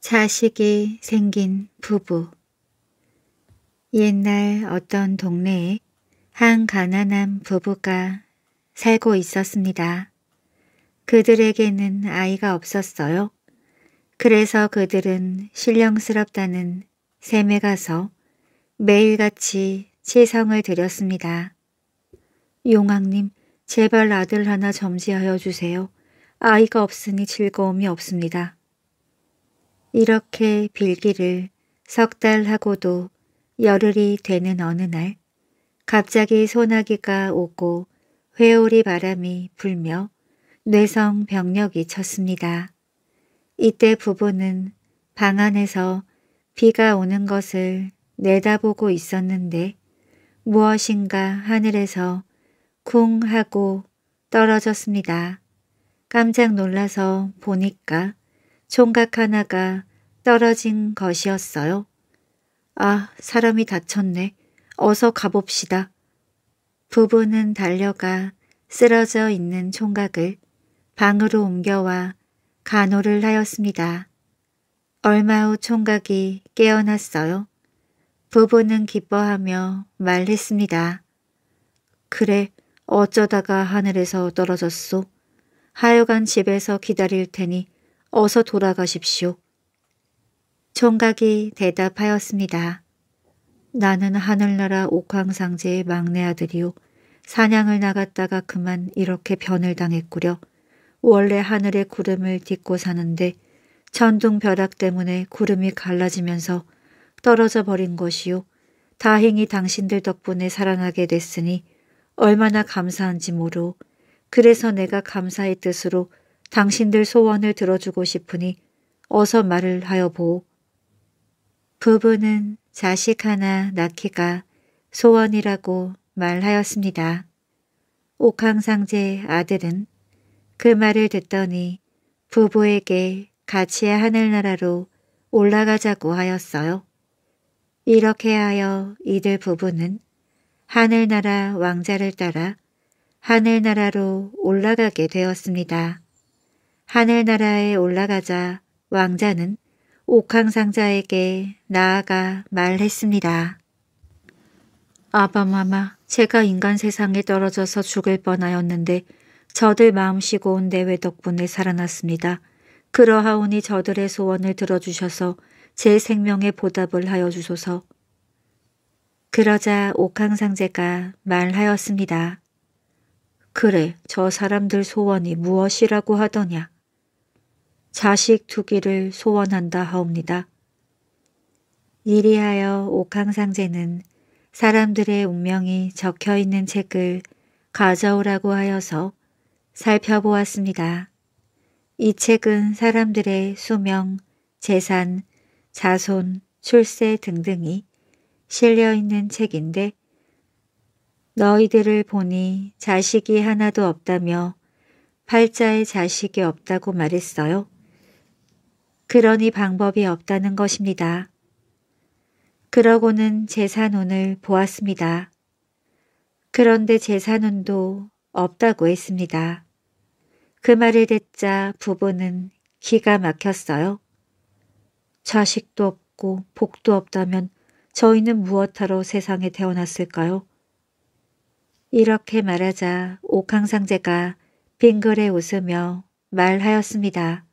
자식이 생긴 부부 옛날 어떤 동네에 한 가난한 부부가 살고 있었습니다. 그들에게는 아이가 없었어요. 그래서 그들은 신령스럽다는 샘에 가서 매일같이 치성을 드렸습니다. 용왕님, 제발 아들 하나 점지하여 주세요. 아이가 없으니 즐거움이 없습니다. 이렇게 빌기를 석달 하고도 열흘이 되는 어느 날 갑자기 소나기가 오고 회오리 바람이 불며 뇌성 병력이 쳤습니다. 이때 부부는 방 안에서 비가 오는 것을 내다보고 있었는데 무엇인가 하늘에서 쿵 하고 떨어졌습니다. 깜짝 놀라서 보니까 총각 하나가 떨어진 것이었어요. 아, 사람이 다쳤네. 어서 가봅시다. 부부는 달려가 쓰러져 있는 총각을 방으로 옮겨와 간호를 하였습니다. 얼마 후 총각이 깨어났어요. 부부는 기뻐하며 말했습니다. 그래, 어쩌다가 하늘에서 떨어졌소. 하여간 집에서 기다릴 테니 어서 돌아가십시오. 총각이 대답하였습니다. 나는 하늘나라 옥황상제의 막내 아들이요. 사냥을 나갔다가 그만 이렇게 변을 당했구려. 원래 하늘의 구름을 딛고 사는데 천둥 벼락 때문에 구름이 갈라지면서 떨어져 버린 것이요. 다행히 당신들 덕분에 살아나게 됐으니 얼마나 감사한지 모르. 그래서 내가 감사의 뜻으로 당신들 소원을 들어주고 싶으니 어서 말을 하여 보 부부는 자식 하나 낳기가 소원이라고 말하였습니다. 옥황상제의 아들은 그 말을 듣더니 부부에게 같이 하늘나라로 올라가자고 하였어요. 이렇게 하여 이들 부부는 하늘나라 왕자를 따라 하늘나라로 올라가게 되었습니다. 하늘나라에 올라가자 왕자는 옥황상자에게 나아가 말했습니다. 아바마마, 제가 인간 세상에 떨어져서 죽을 뻔하였는데 저들 마음씨고 온 대회 덕분에 살아났습니다. 그러하오니 저들의 소원을 들어주셔서 제 생명에 보답을 하여 주소서. 그러자 옥황상제가 말하였습니다. 그래, 저 사람들 소원이 무엇이라고 하더냐? 자식 두기를 소원한다 하옵니다. 이리하여 옥황상제는 사람들의 운명이 적혀 있는 책을 가져오라고 하여서 살펴보았습니다. 이 책은 사람들의 수명, 재산, 자손, 출세 등등이 실려있는 책인데 너희들을 보니 자식이 하나도 없다며 팔자의 자식이 없다고 말했어요. 그러니 방법이 없다는 것입니다. 그러고는 재산운을 보았습니다. 그런데 재산운도 없다고 했습니다. 그 말을 듣자 부부는 기가 막혔어요. 자식도 없고 복도 없다면 저희는 무엇하러 세상에 태어났을까요? 이렇게 말하자 옥황상제가 빙그레 웃으며 말하였습니다.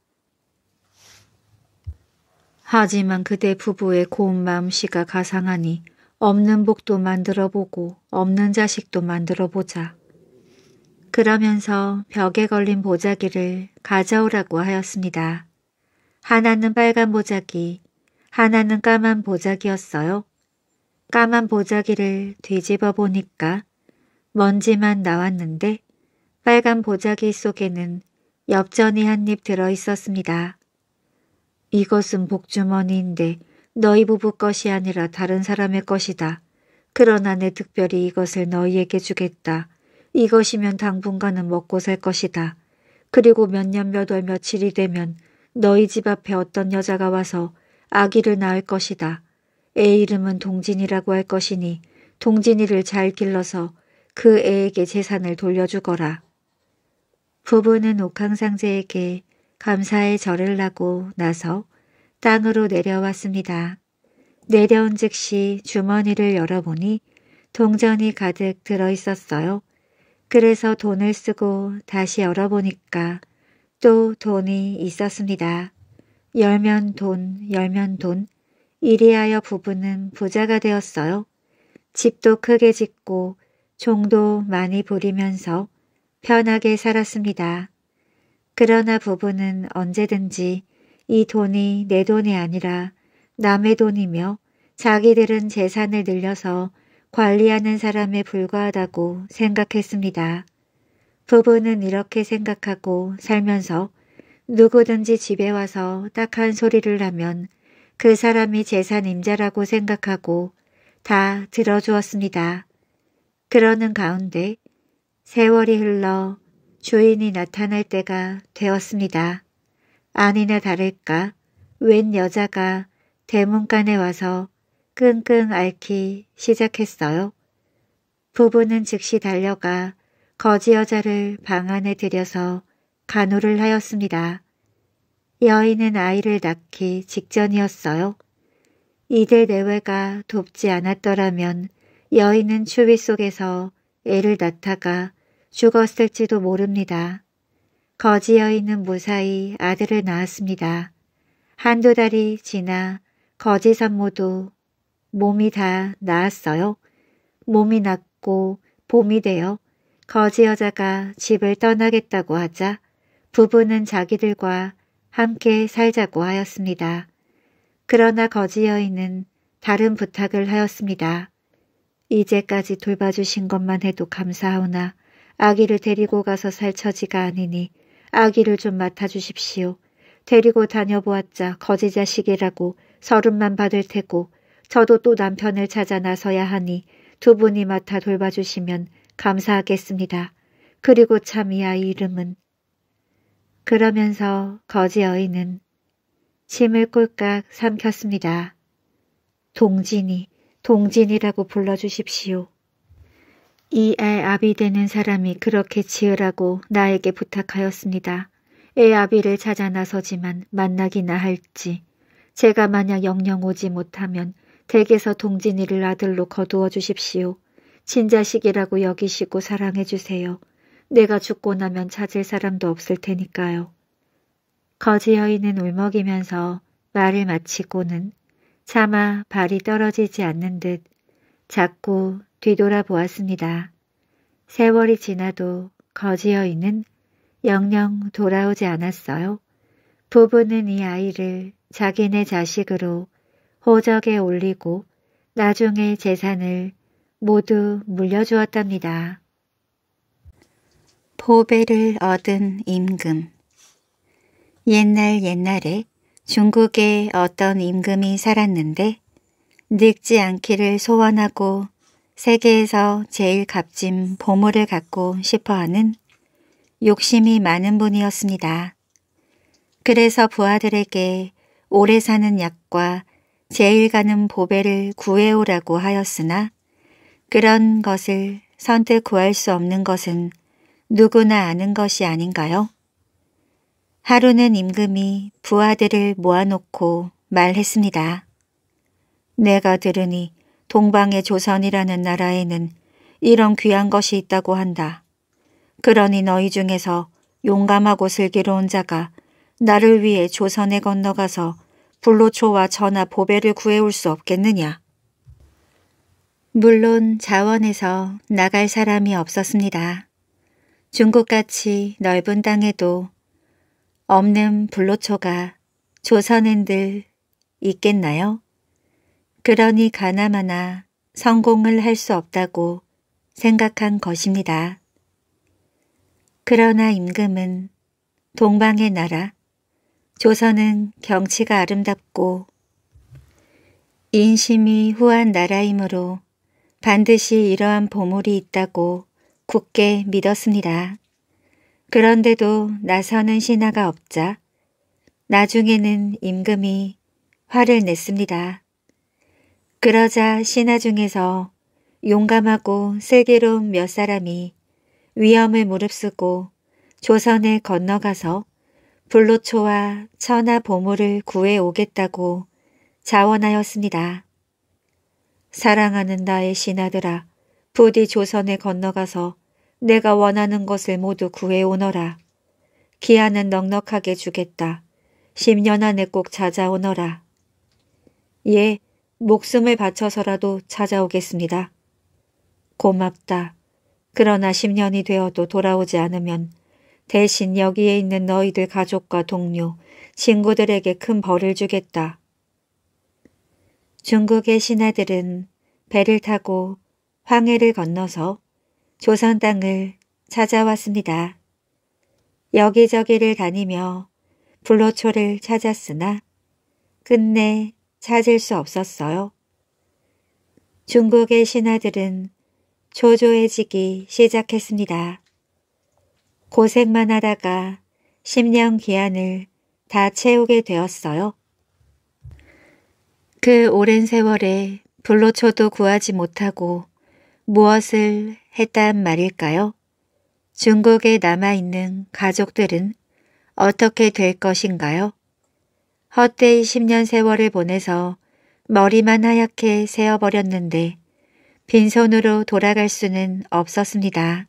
하지만 그대 부부의 고운 마음씨가 가상하니 없는 복도 만들어보고 없는 자식도 만들어보자. 그러면서 벽에 걸린 보자기를 가져오라고 하였습니다. 하나는 빨간 보자기, 하나는 까만 보자기였어요. 까만 보자기를 뒤집어 보니까 먼지만 나왔는데 빨간 보자기 속에는 엽전이 한 입 들어 있었습니다. 이것은 복주머니인데 너희 부부 것이 아니라 다른 사람의 것이다. 그러나 내 특별히 이것을 너희에게 주겠다. 이것이면 당분간은 먹고 살 것이다. 그리고 몇 년 몇 월 며칠이 되면 너희 집 앞에 어떤 여자가 와서 아기를 낳을 것이다. 애 이름은 동진이라고 할 것이니 동진이를 잘 길러서 그 애에게 재산을 돌려주거라. 부부는 옥황상제에게 감사의 절을 하고 나서 땅으로 내려왔습니다. 내려온 즉시 주머니를 열어보니 동전이 가득 들어있었어요. 그래서 돈을 쓰고 다시 열어보니까 또 돈이 있었습니다. 열면 돈, 열면 돈. 이리하여 부부는 부자가 되었어요. 집도 크게 짓고 종도 많이 부리면서 편하게 살았습니다. 그러나 부부는 언제든지 이 돈이 내 돈이 아니라 남의 돈이며 자기들은 재산을 늘려서 관리하는 사람에 불과하다고 생각했습니다. 부부는 이렇게 생각하고 살면서 누구든지 집에 와서 딱한 소리를 하면 그 사람이 재산 임자라고 생각하고 다 들어주었습니다. 그러는 가운데 세월이 흘러 주인이 나타날 때가 되었습니다. 아니나 다를까 웬 여자가 대문간에 와서 끙끙 앓기 시작했어요. 부부는 즉시 달려가 거지 여자를 방 안에 들여서 간호를 하였습니다. 여인은 아이를 낳기 직전이었어요. 이들 내외가 돕지 않았더라면 여인은 추위 속에서 애를 낳다가 죽었을지도 모릅니다. 거지 여인은 무사히 아들을 낳았습니다. 한두 달이 지나 거지 산모도 몸이 다 나았어요. 몸이 낫고 봄이 되어 거지 여자가 집을 떠나겠다고 하자 부부는 자기들과 함께 살자고 하였습니다. 그러나 거지 여인은 다른 부탁을 하였습니다. 이제까지 돌봐주신 것만 해도 감사하오나 아기를 데리고 가서 살 처지가 아니니 아기를 좀 맡아주십시오. 데리고 다녀보았자 거지 자식이라고 서른만 받을 테고 저도 또 남편을 찾아 나서야 하니 두 분이 맡아 돌봐주시면 감사하겠습니다. 그리고 참이 아이 이름은 그러면서 거지 여인은 짐을 꼴깍 삼켰습니다. 동진이, 동진이라고 불러주십시오. 이알 아비 되는 사람이 그렇게 지으라고 나에게 부탁하였습니다. 애 아비를 찾아 나서지만 만나기나 할지 제가 만약 영영 오지 못하면 댁에서 동진이를 아들로 거두어 주십시오. 친자식이라고 여기시고 사랑해 주세요. 내가 죽고 나면 찾을 사람도 없을 테니까요. 거지 여인은 울먹이면서 말을 마치고는 차마 발이 떨어지지 않는 듯 자꾸 뒤돌아보았습니다. 세월이 지나도 거지 여인은 영영 돌아오지 않았어요. 부부는 이 아이를 자기네 자식으로 호적에 올리고 나중에 재산을 모두 물려주었답니다. 보배를 얻은 임금 옛날 옛날에 중국에 어떤 임금이 살았는데 늙지 않기를 소원하고 세계에서 제일 값진 보물을 갖고 싶어하는 욕심이 많은 분이었습니다. 그래서 부하들에게 오래 사는 약과 제일 가는 보배를 구해오라고 하였으나 그런 것을 선택 구할 수 없는 것은 누구나 아는 것이 아닌가요? 하루는 임금이 부하들을 모아놓고 말했습니다. 내가 들으니 동방의 조선이라는 나라에는 이런 귀한 것이 있다고 한다. 그러니 너희 중에서 용감하고 슬기로운 자가 나를 위해 조선에 건너가서 불로초와 전하 보배를 구해올 수 없겠느냐. 물론 자원에서 나갈 사람이 없었습니다. 중국같이 넓은 땅에도 없는 불로초가 조선인들 있겠나요? 그러니 가나마나 성공을 할 수 없다고 생각한 것입니다. 그러나 임금은 동방의 나라, 조선은 경치가 아름답고 인심이 후한 나라이므로 반드시 이러한 보물이 있다고 굳게 믿었습니다. 그런데도 나서는 신하가 없자 나중에는 임금이 화를 냈습니다. 그러자 신하 중에서 용감하고 세기로운몇 사람이 위험을 무릅쓰고 조선에 건너가서 불로초와 천하 보물을 구해오겠다고 자원하였습니다. 사랑하는 나의 신하들아 부디 조선에 건너가서 내가 원하는 것을 모두 구해오너라. 기한은 넉넉하게 주겠다. 10년 안에 꼭 찾아오너라. 예, 목숨을 바쳐서라도 찾아오겠습니다. 고맙다. 그러나 10년이 되어도 돌아오지 않으면 대신 여기에 있는 너희들 가족과 동료, 친구들에게 큰 벌을 주겠다. 중국의 신하들은 배를 타고 황해를 건너서 조선 땅을 찾아왔습니다. 여기저기를 다니며 불로초를 찾았으나 끝내 찾을 수 없었어요. 중국의 신하들은 조조해지기 시작했습니다. 고생만 하다가 10년 기한을 다 채우게 되었어요. 그 오랜 세월에 불로초도 구하지 못하고 무엇을 했단 말일까요? 중국에 남아있는 가족들은 어떻게 될 것인가요? 헛되이 10년 세월을 보내서 머리만 하얗게 세어버렸는데 빈손으로 돌아갈 수는 없었습니다.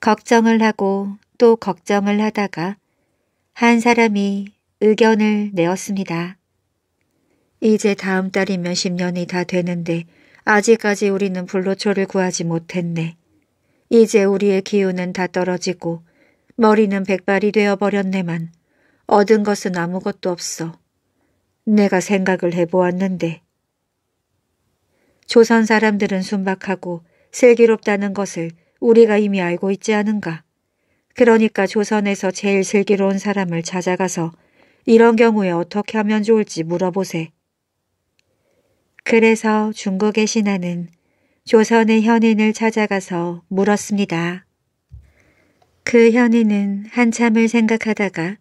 걱정을 하고 또 걱정을 하다가 한 사람이 의견을 내었습니다. 이제 다음 달이면 10년이 다 되는데 아직까지 우리는 불로초를 구하지 못했네. 이제 우리의 기운은 다 떨어지고 머리는 백발이 되어버렸네만 얻은 것은 아무것도 없어. 내가 생각을 해보았는데. 조선 사람들은 순박하고 슬기롭다는 것을 우리가 이미 알고 있지 않은가. 그러니까 조선에서 제일 슬기로운 사람을 찾아가서 이런 경우에 어떻게 하면 좋을지 물어보세. 그래서 중국의 신하는 조선의 현인을 찾아가서 물었습니다. 그 현인은 한참을 생각하다가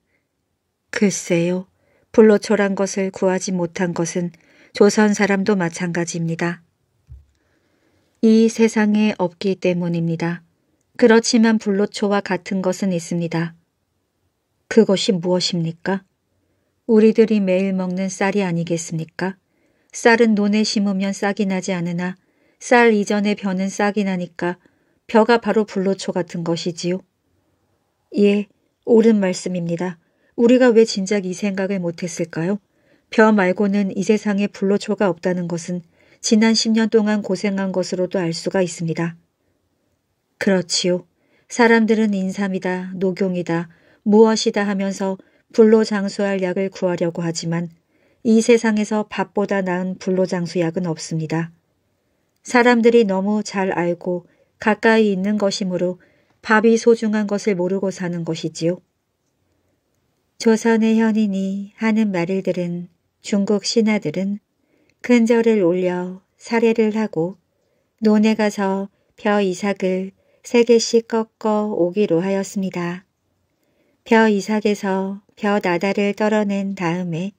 글쎄요. 불로 초란 것을 구하지 못한 것은 조선 사람도 마찬가지입니다. 이 세상에 없기 때문입니다. 그렇지만 불로초와 같은 것은 있습니다. 그것이 무엇입니까? 우리들이 매일 먹는 쌀이 아니겠습니까? 쌀은 논에 심으면 싹이 나지 않으나 쌀 이전에 벼는 싹이 나니까 벼가 바로 불로초 같은 것이지요. 예, 옳은 말씀입니다. 우리가 왜 진작 이 생각을 못했을까요? 벼 말고는 이 세상에 불로초가 없다는 것은 지난 10년 동안 고생한 것으로도 알 수가 있습니다. 그렇지요. 사람들은 인삼이다, 녹용이다, 무엇이다 하면서 불로 장수할 약을 구하려고 하지만 이 세상에서 밥보다 나은 불로 장수약은 없습니다. 사람들이 너무 잘 알고 가까이 있는 것이므로 밥이 소중한 것을 모르고 사는 것이지요. 조선의 현인니 하는 말을 들은 중국 신하들은 큰 절을 올려 사례를 하고 논에 가서 벼 이삭을 세 개씩 꺾어 오기로 하였습니다. 벼 이삭에서 벼 나다를 떨어낸 다음에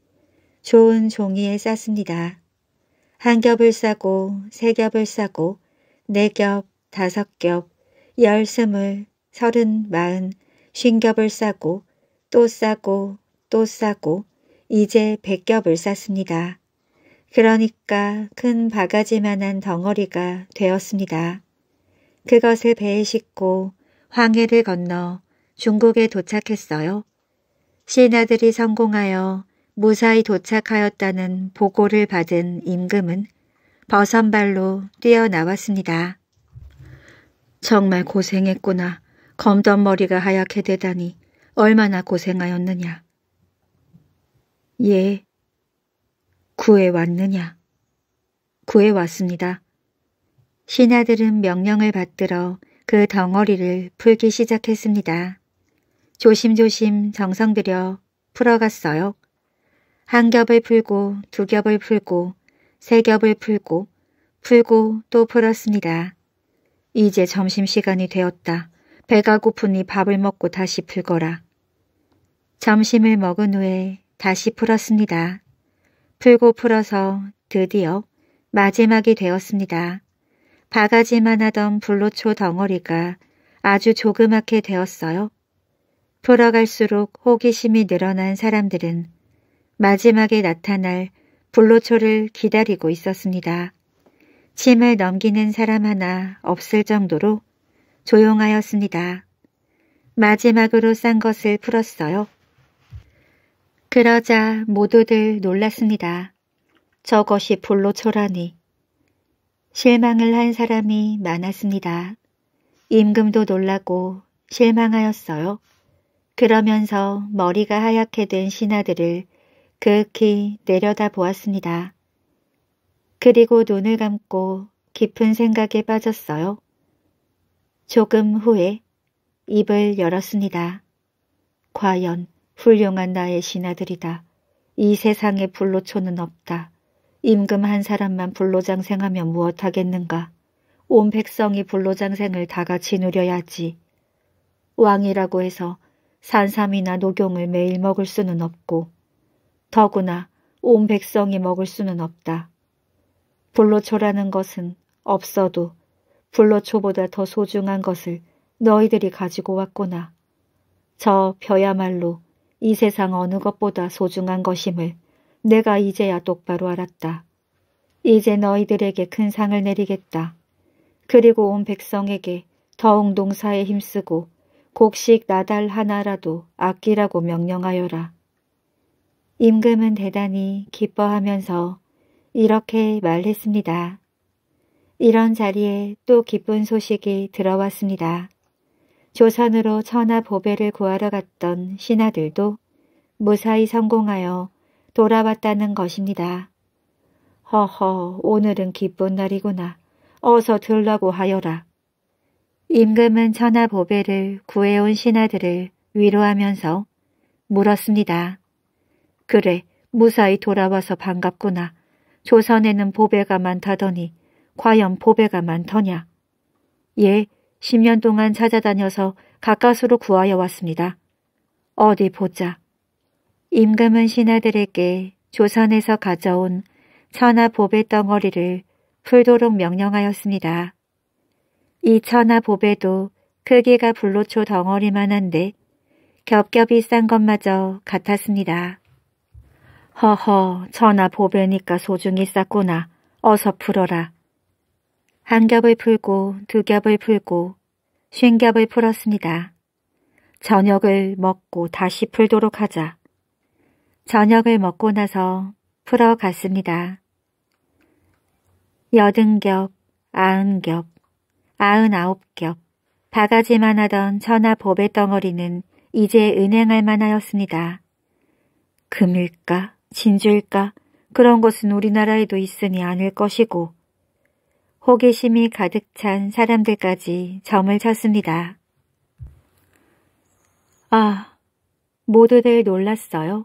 좋은 종이에 쌌습니다. 한 겹을 싸고 세 겹을 싸고 네 겹, 다섯 겹, 열 스물, 서른, 마흔, 쉰 겹을 싸고 또 싸고 또 싸고 이제 백겹을 쌌습니다. 그러니까 큰 바가지만한 덩어리가 되었습니다. 그것을 배에 싣고 황해를 건너 중국에 도착했어요. 신하들이 성공하여 무사히 도착하였다는 보고를 받은 임금은 버선발로 뛰어나왔습니다. 정말 고생했구나. 검던 머리가 하얗게 되다니. 얼마나 고생하였느냐. 예, 구해왔느냐. 구해왔습니다. 신하들은 명령을 받들어 그 덩어리를 풀기 시작했습니다. 조심조심 정성 들여 풀어갔어요. 한 겹을 풀고 두 겹을 풀고 세 겹을 풀고 풀고 또 풀었습니다. 이제 점심시간이 되었다. 배가 고프니 밥을 먹고 다시 풀거라. 점심을 먹은 후에 다시 풀었습니다. 풀고 풀어서 드디어 마지막이 되었습니다. 바가지만 하던 불로초 덩어리가 아주 조그맣게 되었어요. 풀어갈수록 호기심이 늘어난 사람들은 마지막에 나타날 불로초를 기다리고 있었습니다. 침을 넘기는 사람 하나 없을 정도로 조용하였습니다. 마지막으로 싼 것을 풀었어요. 그러자 모두들 놀랐습니다. 저것이 불로초라니. 실망을 한 사람이 많았습니다. 임금도 놀라고 실망하였어요. 그러면서 머리가 하얗게 된 신하들을 극히 내려다보았습니다. 그리고 눈을 감고 깊은 생각에 빠졌어요. 조금 후에 입을 열었습니다. 과연 훌륭한 나의 신하들이다. 이 세상에 불로초는 없다. 임금 한 사람만 불로장생하면 무엇하겠는가. 온 백성이 불로장생을 다 같이 누려야지. 왕이라고 해서 산삼이나 녹용을 매일 먹을 수는 없고 더구나 온 백성이 먹을 수는 없다. 불로초라는 것은 없어도 불로초보다 더 소중한 것을 너희들이 가지고 왔구나. 저 벼야말로 이 세상 어느 것보다 소중한 것임을 내가 이제야 똑바로 알았다. 이제 너희들에게 큰 상을 내리겠다. 그리고 온 백성에게 더욱 농사에 힘쓰고 곡식 나달 하나라도 아끼라고 명령하여라. 임금은 대단히 기뻐하면서 이렇게 말했습니다. 이런 자리에 또 기쁜 소식이 들어왔습니다. 조선으로 천하 보배를 구하러 갔던 신하들도 무사히 성공하여 돌아왔다는 것입니다. 허허 오늘은 기쁜 날이구나. 어서 들라고 하여라. 임금은 천하 보배를 구해온 신하들을 위로하면서 물었습니다. 그래 무사히 돌아와서 반갑구나. 조선에는 보배가 많다더니 과연 보배가 많더냐. 예, 10년 동안 찾아다녀서 가까스로 구하여 왔습니다. 어디 보자. 임금은 신하들에게 조선에서 가져온 천하 보배 덩어리를 풀도록 명령하였습니다. 이 천하 보배도 크기가 불로초 덩어리만 한데 겹겹이 싼 것마저 같았습니다. 허허, 천하 보배니까 소중히 쌌구나. 어서 풀어라. 한 겹을 풀고 두 겹을 풀고 쉰 겹을 풀었습니다. 저녁을 먹고 다시 풀도록 하자. 저녁을 먹고 나서 풀어갔습니다. 여든 겹, 아흔 겹, 아흔 아홉 겹, 바가지만 하던 천하 보배 덩어리는 이제 은행할 만하였습니다. 금일까, 진주일까, 그런 것은 우리나라에도 있으니 아닐 것이고 호기심이 가득 찬 사람들까지 점을 쳤습니다. 아, 모두들 놀랐어요.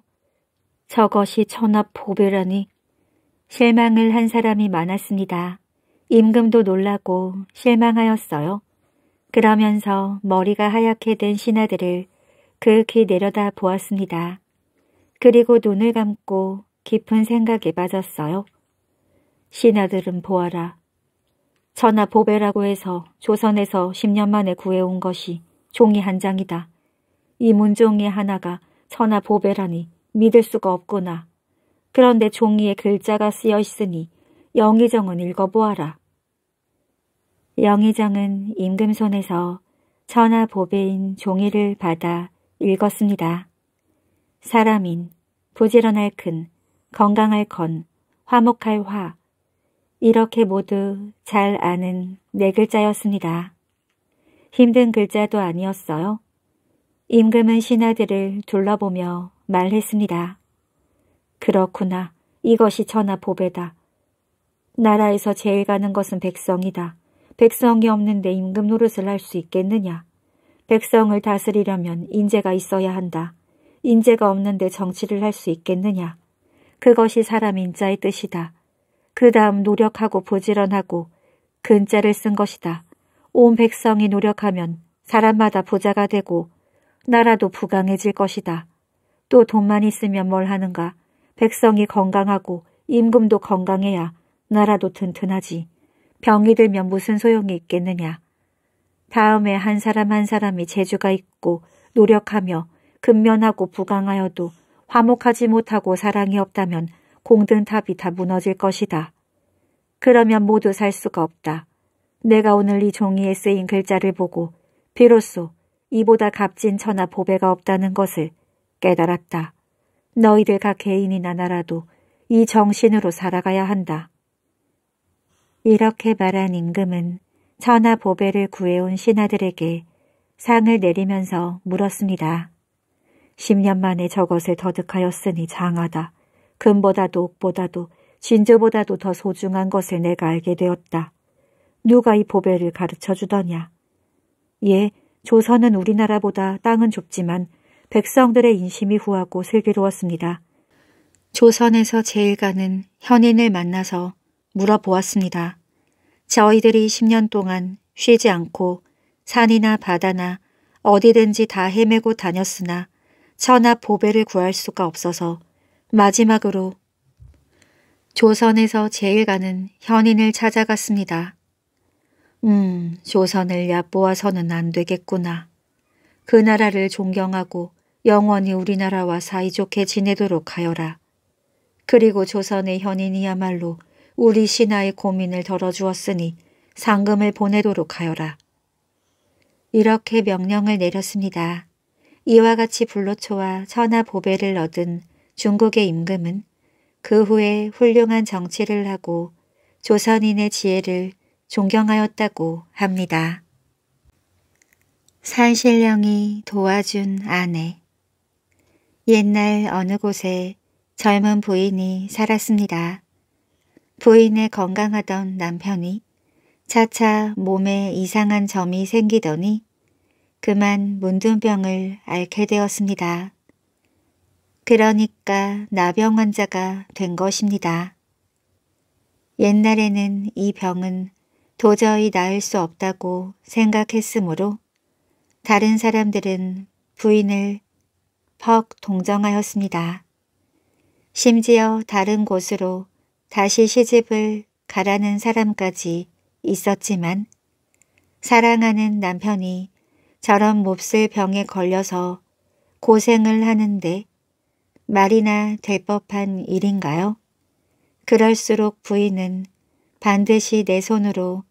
저것이 천하 보배라니 실망을 한 사람이 많았습니다. 임금도 놀라고 실망하였어요. 그러면서 머리가 하얗게 된 신하들을 그윽히 내려다 보았습니다. 그리고 눈을 감고 깊은 생각에 빠졌어요. 신하들은 보아라. 천하 보배라고 해서 조선에서 10년 만에 구해온 것이 종이 한 장이다. 이 문종이 하나가 천하 보배라니 믿을 수가 없구나. 그런데 종이에 글자가 쓰여 있으니 영의정은 읽어보아라. 영의정은 임금 손에서 천하 보배인 종이를 받아 읽었습니다. 사람인, 부지런할 큰, 건강할 건, 화목할 화, 이렇게 모두 잘 아는 네 글자였습니다. 힘든 글자도 아니었어요. 임금은 신하들을 둘러보며 말했습니다. 그렇구나. 이것이 천하 보배다. 나라에서 제일 가는 것은 백성이다. 백성이 없는데 임금 노릇을 할 수 있겠느냐. 백성을 다스리려면 인재가 있어야 한다. 인재가 없는데 정치를 할 수 있겠느냐. 그것이 사람 인자의 뜻이다. 그 다음 노력하고 부지런하고 근자를 쓴 것이다. 온 백성이 노력하면 사람마다 부자가 되고 나라도 부강해질 것이다. 또 돈만 있으면 뭘 하는가. 백성이 건강하고 임금도 건강해야 나라도 튼튼하지. 병이 들면 무슨 소용이 있겠느냐. 다음에 한 사람 한 사람이 재주가 있고 노력하며 근면하고 부강하여도 화목하지 못하고 사랑이 없다면 공든탑이 다 무너질 것이다. 그러면 모두 살 수가 없다. 내가 오늘 이 종이에 쓰인 글자를 보고 비로소 이보다 값진 천하 보배가 없다는 것을 깨달았다. 너희들 각 개인이나 나라도 이 정신으로 살아가야 한다. 이렇게 말한 임금은 천하 보배를 구해온 신하들에게 상을 내리면서 물었습니다. 10년 만에 저것을 터득하였으니 장하다. 금보다도 옥보다도 진저보다도 더 소중한 것을 내가 알게 되었다. 누가 이 보배를 가르쳐 주더냐. 예, 조선은 우리나라보다 땅은 좁지만 백성들의 인심이 후하고 슬기로웠습니다. 조선에서 제일가는 현인을 만나서 물어보았습니다. 저희들이 10년 동안 쉬지 않고 산이나 바다나 어디든지 다 헤매고 다녔으나 천하 보배를 구할 수가 없어서 마지막으로 조선에서 제일 가는 현인을 찾아갔습니다. 음, 조선을 얕보아서는 안 되겠구나. 그 나라를 존경하고 영원히 우리나라와 사이좋게 지내도록 하여라. 그리고 조선의 현인이야말로 우리 신하의 고민을 덜어주었으니 상금을 보내도록 하여라. 이렇게 명령을 내렸습니다. 이와 같이 불로초와 천하보배를 얻은 중국의 임금은 그 후에 훌륭한 정치를 하고 조선인의 지혜를 존경하였다고 합니다. 산신령이 도와준 아내 옛날 어느 곳에 젊은 부인이 살았습니다. 부인의 건강하던 남편이 차차 몸에 이상한 점이 생기더니 그만 문둥병을 앓게 되었습니다. 그러니까 나병 환자가 된 것입니다. 옛날에는 이 병은 도저히 나을 수 없다고 생각했으므로 다른 사람들은 부인을 퍽 동정하였습니다. 심지어 다른 곳으로 다시 시집을 가라는 사람까지 있었지만 사랑하는 남편이 저런 몹쓸 병에 걸려서 고생을 하는데 말이나 될 법한 일인가요? 그럴수록 부인은 반드시 내 손으로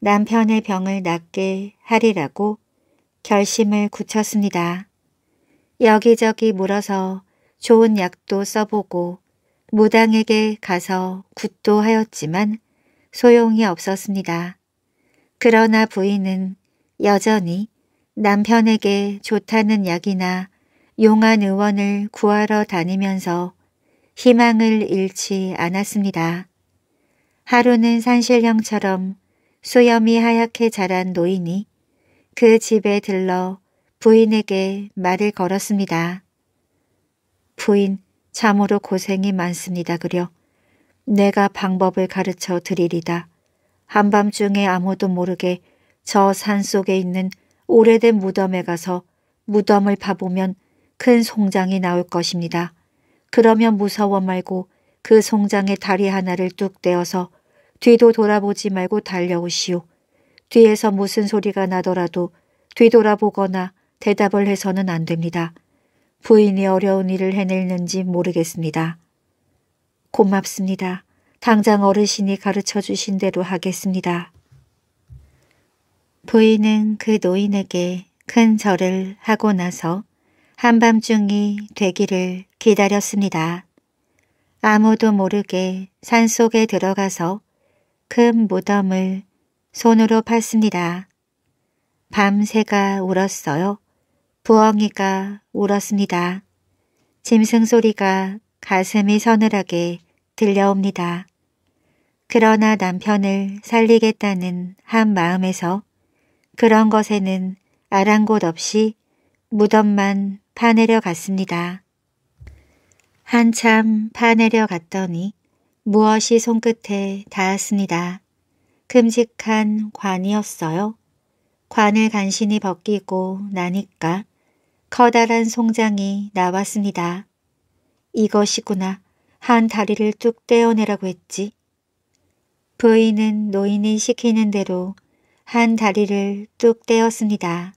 남편의 병을 낫게 하리라고 결심을 굳혔습니다. 여기저기 물어서 좋은 약도 써보고 무당에게 가서 굿도 하였지만 소용이 없었습니다. 그러나 부인은 여전히 남편에게 좋다는 약이나 용한 의원을 구하러 다니면서 희망을 잃지 않았습니다. 하루는 산실형처럼 수염이 하얗게 자란 노인이 그 집에 들러 부인에게 말을 걸었습니다. 부인, 참으로 고생이 많습니다. 그려 내가 방법을 가르쳐 드리리다. 한밤중에 아무도 모르게 저 산속에 있는 오래된 무덤에 가서 무덤을 파보면 큰 송장이 나올 것입니다. 그러면 무서워 말고 그 송장의 다리 하나를 뚝 떼어서 뒤도 돌아보지 말고 달려오시오. 뒤에서 무슨 소리가 나더라도 뒤돌아보거나 대답을 해서는 안 됩니다. 부인이 어려운 일을 해낼는지 모르겠습니다. 고맙습니다. 당장 어르신이 가르쳐 주신 대로 하겠습니다. 부인은 그 노인에게 큰 절을 하고 나서 한밤중이 되기를 기다렸습니다. 아무도 모르게 산속에 들어가서 큰 무덤을 손으로 팠습니다. 밤새가 울었어요. 부엉이가 울었습니다. 짐승 소리가 가슴이 서늘하게 들려옵니다. 그러나 남편을 살리겠다는 한 마음에서 그런 것에는 아랑곳 없이 무덤만 파내려 갔습니다. 한참 파내려 갔더니 무엇이 손끝에 닿았습니다. 큼직한 관이었어요. 관을 간신히 벗기고 나니까 커다란 송장이 나왔습니다. 이것이구나. 한 다리를 뚝 떼어내라고 했지. 부인은 노인이 시키는 대로 한 다리를 뚝 떼었습니다.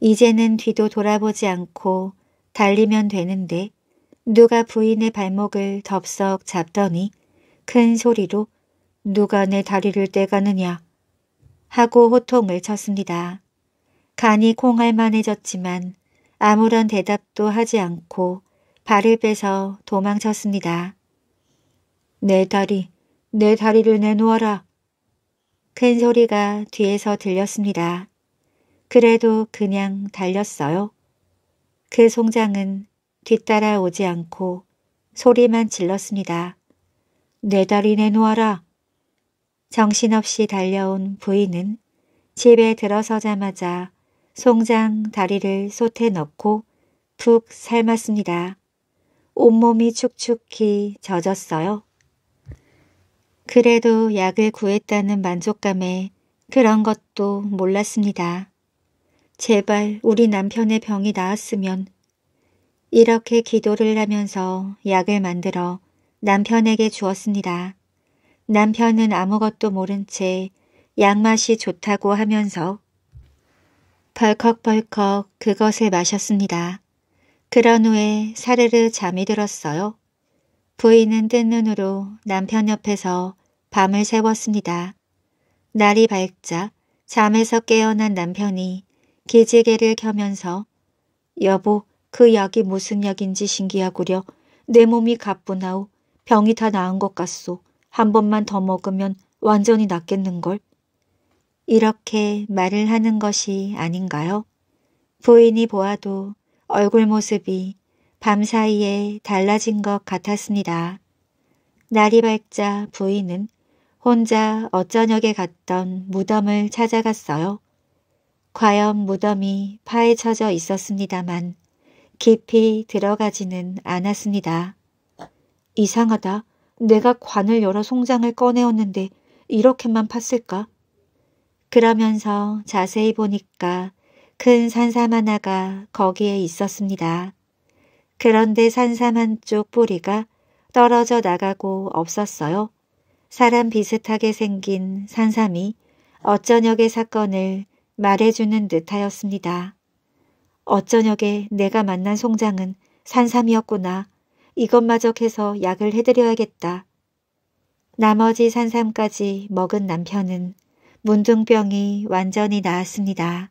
이제는 뒤도 돌아보지 않고 달리면 되는데 누가 부인의 발목을 덥석 잡더니 큰 소리로 누가 내 다리를 떼가느냐 하고 호통을 쳤습니다. 간이 콩알만해졌지만 아무런 대답도 하지 않고 발을 빼서 도망쳤습니다. 내 다리, 내 다리를 내놓아라. 큰 소리가 뒤에서 들렸습니다. 그래도 그냥 달렸어요. 그 송장은 뒤따라 오지 않고 소리만 질렀습니다. 내 다리 내놓아라. 정신없이 달려온 부인은 집에 들어서자마자 송장 다리를 솥에 넣고 푹 삶았습니다. 온몸이 축축히 젖었어요. 그래도 약을 구했다는 만족감에 그런 것도 몰랐습니다. 제발 우리 남편의 병이 나았으면 이렇게 기도를 하면서 약을 만들어 남편에게 주었습니다. 남편은 아무것도 모른 채 약맛이 좋다고 하면서 벌컥벌컥 그것을 마셨습니다. 그런 후에 사르르 잠이 들었어요. 부인은 뜬 눈으로 남편 옆에서 밤을 새웠습니다. 날이 밝자 잠에서 깨어난 남편이 기지개를 켜면서 여보 그 약이 무슨 약인지 신기하구려 내 몸이 가뿐하오 병이 다 나은 것 같소 한 번만 더 먹으면 완전히 낫겠는걸 이렇게 말을 하는 것이 아닌가요? 부인이 보아도 얼굴 모습이 밤 사이에 달라진 것 같았습니다. 날이 밝자 부인은 혼자 어쩌녁에 갔던 무덤을 찾아갔어요. 과연 무덤이 파헤쳐져 있었습니다만 깊이 들어가지는 않았습니다. 이상하다. 내가 관을 열어 송장을 꺼내었는데 이렇게만 팠을까? 그러면서 자세히 보니까 큰 산삼 하나가 거기에 있었습니다. 그런데 산삼 한쪽 뿌리가 떨어져 나가고 없었어요. 사람 비슷하게 생긴 산삼이 어쩌녁의 사건을 말해주는 듯하였습니다. 어쩌녁에 내가 만난 송장은 산삼이었구나. 이것마저 해서 약을 해드려야겠다. 나머지 산삼까지 먹은 남편은 문둥병이 완전히 나았습니다.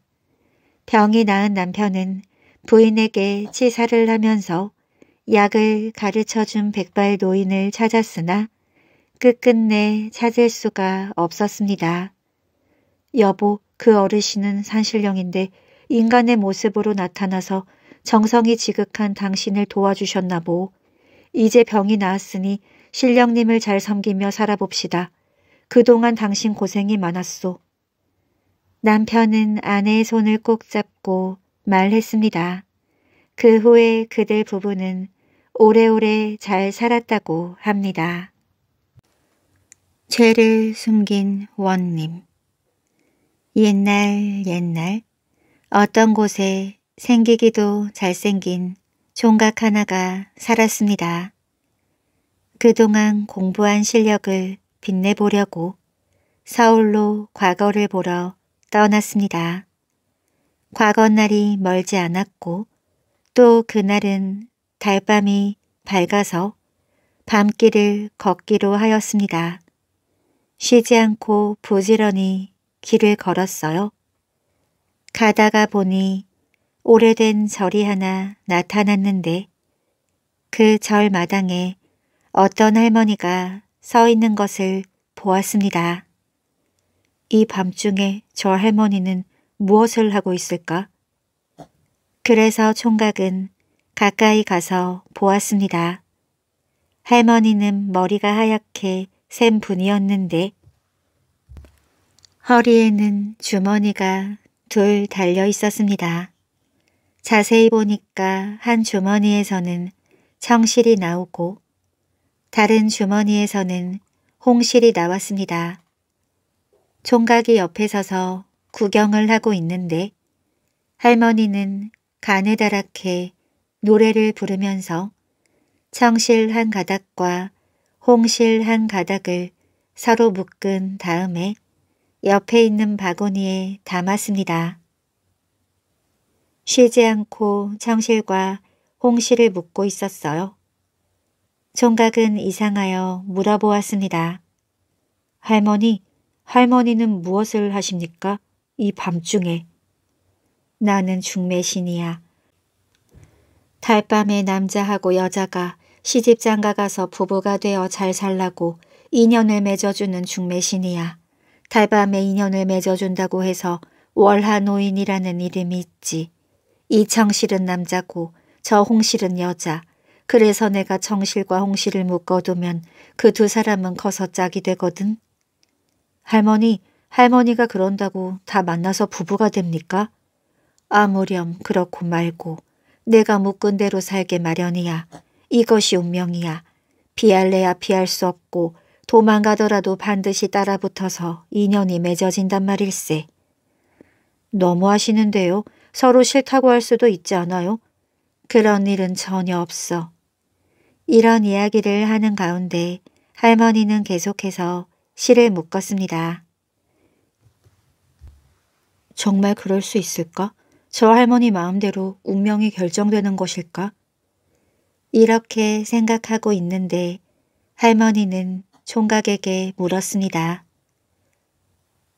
병이 나은 남편은 부인에게 치사를 하면서 약을 가르쳐준 백발 노인을 찾았으나 끝끝내 찾을 수가 없었습니다. 여보, 그 어르신은 산신령인데 인간의 모습으로 나타나서 정성이 지극한 당신을 도와주셨나 보. 이제 병이 나았으니 신령님을 잘 섬기며 살아봅시다. 그동안 당신 고생이 많았소. 남편은 아내의 손을 꼭 잡고 말했습니다. 그 후에 그들 부부는 오래오래 잘 살았다고 합니다. 죄를 숨긴 원님 옛날 옛날 어떤 곳에 생기기도 잘생긴 총각 하나가 살았습니다. 그동안 공부한 실력을 빛내보려고 서울로 과거를 보러 떠났습니다. 과거날이 멀지 않았고 또 그날은 달밤이 밝아서 밤길을 걷기로 하였습니다. 쉬지 않고 부지런히 길을 걸었어요. 가다가 보니 오래된 절이 하나 나타났는데 그 절 마당에 어떤 할머니가 서 있는 것을 보았습니다. 이 밤중에 저 할머니는 무엇을 하고 있을까? 그래서 총각은 가까이 가서 보았습니다. 할머니는 머리가 하얗게 샘 분이었는데 허리에는 주머니가 둘 달려 있었습니다. 자세히 보니까 한 주머니에서는 청실이 나오고 다른 주머니에서는 홍실이 나왔습니다. 총각이 옆에 서서 구경을 하고 있는데 할머니는 가느다랗게 노래를 부르면서 청실 한 가닥과 홍실 한 가닥을 서로 묶은 다음에 옆에 있는 바구니에 담았습니다. 쉬지 않고 청실과 홍실을 묻고 있었어요. 총각은 이상하여 물어보았습니다. 할머니, 할머니는 무엇을 하십니까? 이 밤중에. 나는 중매신이야. 달밤에 남자하고 여자가 시집장가 가서 부부가 되어 잘 살라고 인연을 맺어주는 중매신이야. 달밤에 인연을 맺어준다고 해서 월하노인이라는 이름이 있지. 이 청실은 남자고 저 홍실은 여자. 그래서 내가 청실과 홍실을 묶어두면 그 두 사람은 커서 짝이 되거든. 할머니, 할머니가 그런다고 다 만나서 부부가 됩니까? 아무렴 그렇고 말고 내가 묶은 대로 살게 마련이야. 이것이 운명이야. 피할래야 피할 수 없고 도망가더라도 반드시 따라붙어서 인연이 맺어진단 말일세. 너무하시는데요. 서로 싫다고 할 수도 있지 않아요? 그런 일은 전혀 없어. 이런 이야기를 하는 가운데 할머니는 계속해서 실을 묶었습니다. 정말 그럴 수 있을까? 저 할머니 마음대로 운명이 결정되는 것일까? 이렇게 생각하고 있는데 할머니는 총각에게 물었습니다.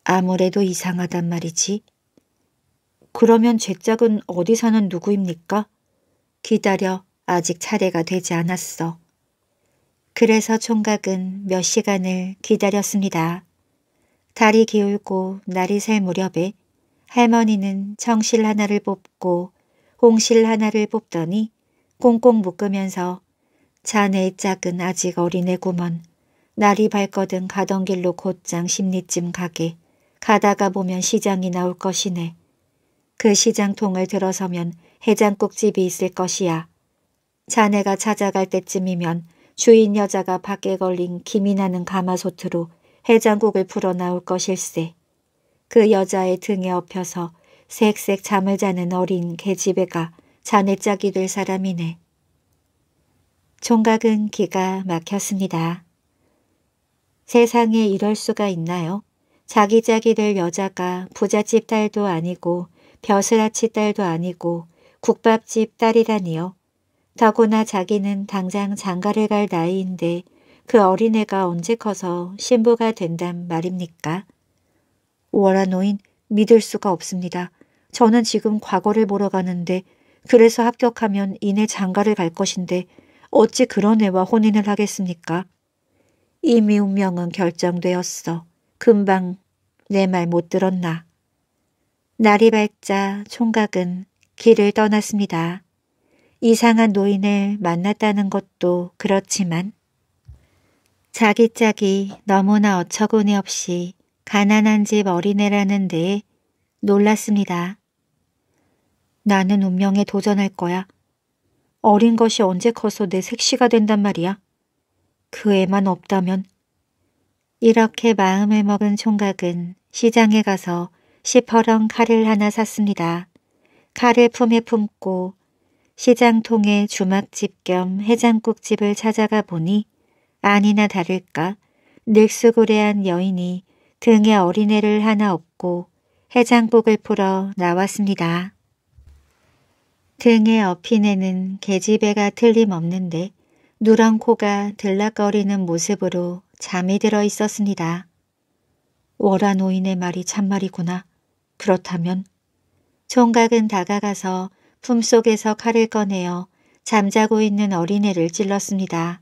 아무래도 이상하단 말이지. 그러면 죄짝은 어디 사는 누구입니까? 기다려 아직 차례가 되지 않았어. 그래서 총각은 몇 시간을 기다렸습니다. 달이 기울고 날이 셀 무렵에 할머니는 청실 하나를 뽑고 홍실 하나를 뽑더니 꽁꽁 묶으면서 자네의 짝은 아직 어린애구먼. 날이 밝거든 가던 길로 곧장 십리쯤 가게 가다가 보면 시장이 나올 것이네. 그 시장통을 들어서면 해장국집이 있을 것이야. 자네가 찾아갈 때쯤이면 주인 여자가 밖에 걸린 김이 나는 가마솥으로 해장국을 풀어 나올 것일세. 그 여자의 등에 업혀서 색색 잠을 자는 어린 개집애가 자네 짝이 될 사람이네. 총각은 기가 막혔습니다. 세상에 이럴 수가 있나요? 자기자기 될 여자가 부잣집 딸도 아니고 벼슬아치 딸도 아니고 국밥집 딸이라니요. 더구나 자기는 당장 장가를 갈 나이인데 그 어린애가 언제 커서 신부가 된단 말입니까? 오월아 노인 믿을 수가 없습니다. 저는 지금 과거를 보러 가는데 그래서 합격하면 이내 장가를 갈 것인데 어찌 그런 애와 혼인을 하겠습니까? 이미 운명은 결정되었어. 금방 내 말 못 들었나. 날이 밝자 총각은 길을 떠났습니다. 이상한 노인을 만났다는 것도 그렇지만 자기 짝이 너무나 어처구니 없이 가난한 집 어린애라는 데 놀랐습니다. 나는 운명에 도전할 거야. 어린 것이 언제 커서 내 색시가 된단 말이야. 그 애만 없다면 이렇게 마음을 먹은 총각은 시장에 가서 시퍼런 칼을 하나 샀습니다. 칼을 품에 품고 시장통에 주막집 겸 해장국집을 찾아가 보니 아니나 다를까 늙수고레한 여인이 등에 어린애를 하나 업고 해장국을 풀어 나왔습니다. 등에 업힌 애는 계집애가 틀림없는데 누런 코가 들락거리는 모습으로 잠이 들어 있었습니다. 월화 노인의 말이 참말이구나. 그렇다면 총각은 다가가서 품속에서 칼을 꺼내어 잠자고 있는 어린애를 찔렀습니다.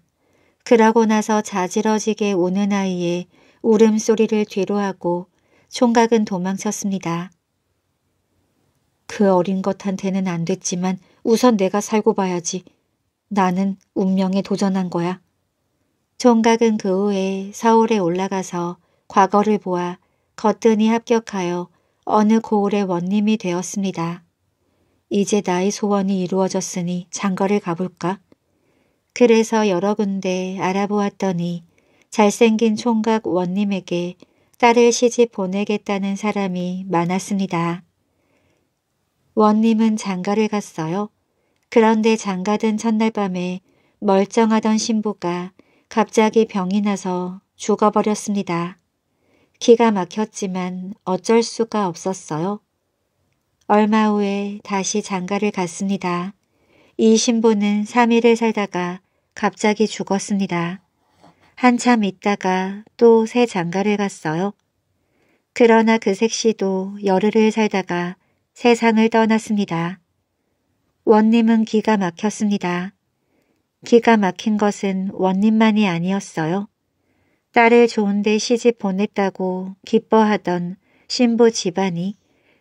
그러고 나서 자지러지게 우는 아이의 울음소리를 뒤로 하고 총각은 도망쳤습니다. 그 어린 것한테는 안 됐지만 우선 내가 살고 봐야지 나는 운명에 도전한 거야. 총각은 그 후에 서울에 올라가서 과거를 보아 거뜬히 합격하여 어느 고을의 원님이 되었습니다. 이제 나의 소원이 이루어졌으니 장거를 가볼까? 그래서 여러 군데 알아보았더니 잘생긴 총각 원님에게 딸을 시집 보내겠다는 사람이 많았습니다. 원님은 장가를 갔어요. 그런데 장가든 첫날 밤에 멀쩡하던 신부가 갑자기 병이 나서 죽어버렸습니다. 기가 막혔지만 어쩔 수가 없었어요. 얼마 후에 다시 장가를 갔습니다. 이 신부는 3일을 살다가 갑자기 죽었습니다. 한참 있다가 또 새 장가를 갔어요. 그러나 그 색시도 열흘을 살다가 세상을 떠났습니다. 원님은 기가 막혔습니다. 기가 막힌 것은 원님만이 아니었어요. 딸을 좋은데 시집 보냈다고 기뻐하던 신부 집안이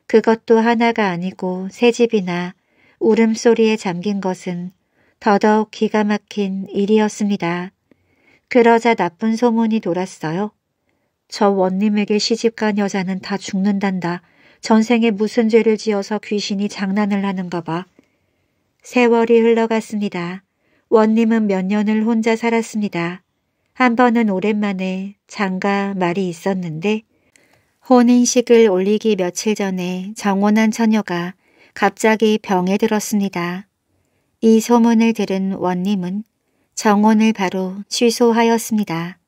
그것도 하나가 아니고 새 집이나 울음소리에 잠긴 것은 더더욱 기가 막힌 일이었습니다. 그러자 나쁜 소문이 돌았어요. 저 원님에게 시집간 여자는 다 죽는단다. 전생에 무슨 죄를 지어서 귀신이 장난을 하는가 봐. 세월이 흘러갔습니다. 원님은 몇 년을 혼자 살았습니다. 한 번은 오랜만에 장가 말이 있었는데 혼인식을 올리기 며칠 전에 정혼한 처녀가 갑자기 병에 들었습니다. 이 소문을 들은 원님은 정혼을 바로 취소하였습니다.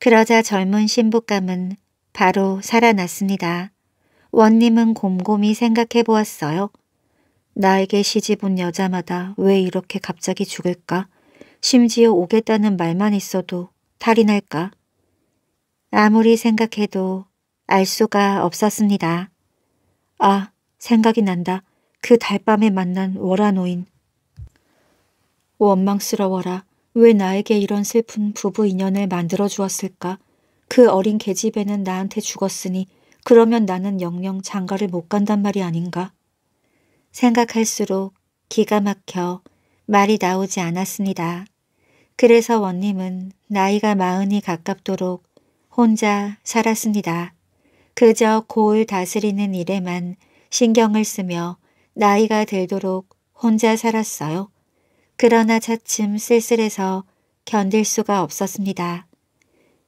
그러자 젊은 신부감은 바로 살아났습니다. 원님은 곰곰이 생각해 보았어요. 나에게 시집 온 여자마다 왜 이렇게 갑자기 죽을까? 심지어 오겠다는 말만 있어도 탈이 날까? 아무리 생각해도 알 수가 없었습니다. 아, 생각이 난다. 그 달밤에 만난 월아노인. 원망스러워라. 왜 나에게 이런 슬픈 부부 인연을 만들어 주었을까? 그 어린 계집애는 나한테 죽었으니 그러면 나는 영영 장가를 못 간단 말이 아닌가? 생각할수록 기가 막혀 말이 나오지 않았습니다. 그래서 원님은 나이가 마흔이 가깝도록 혼자 살았습니다. 그저 고을 다스리는 일에만 신경을 쓰며 나이가 들도록 혼자 살았어요. 그러나 차츰 쓸쓸해서 견딜 수가 없었습니다.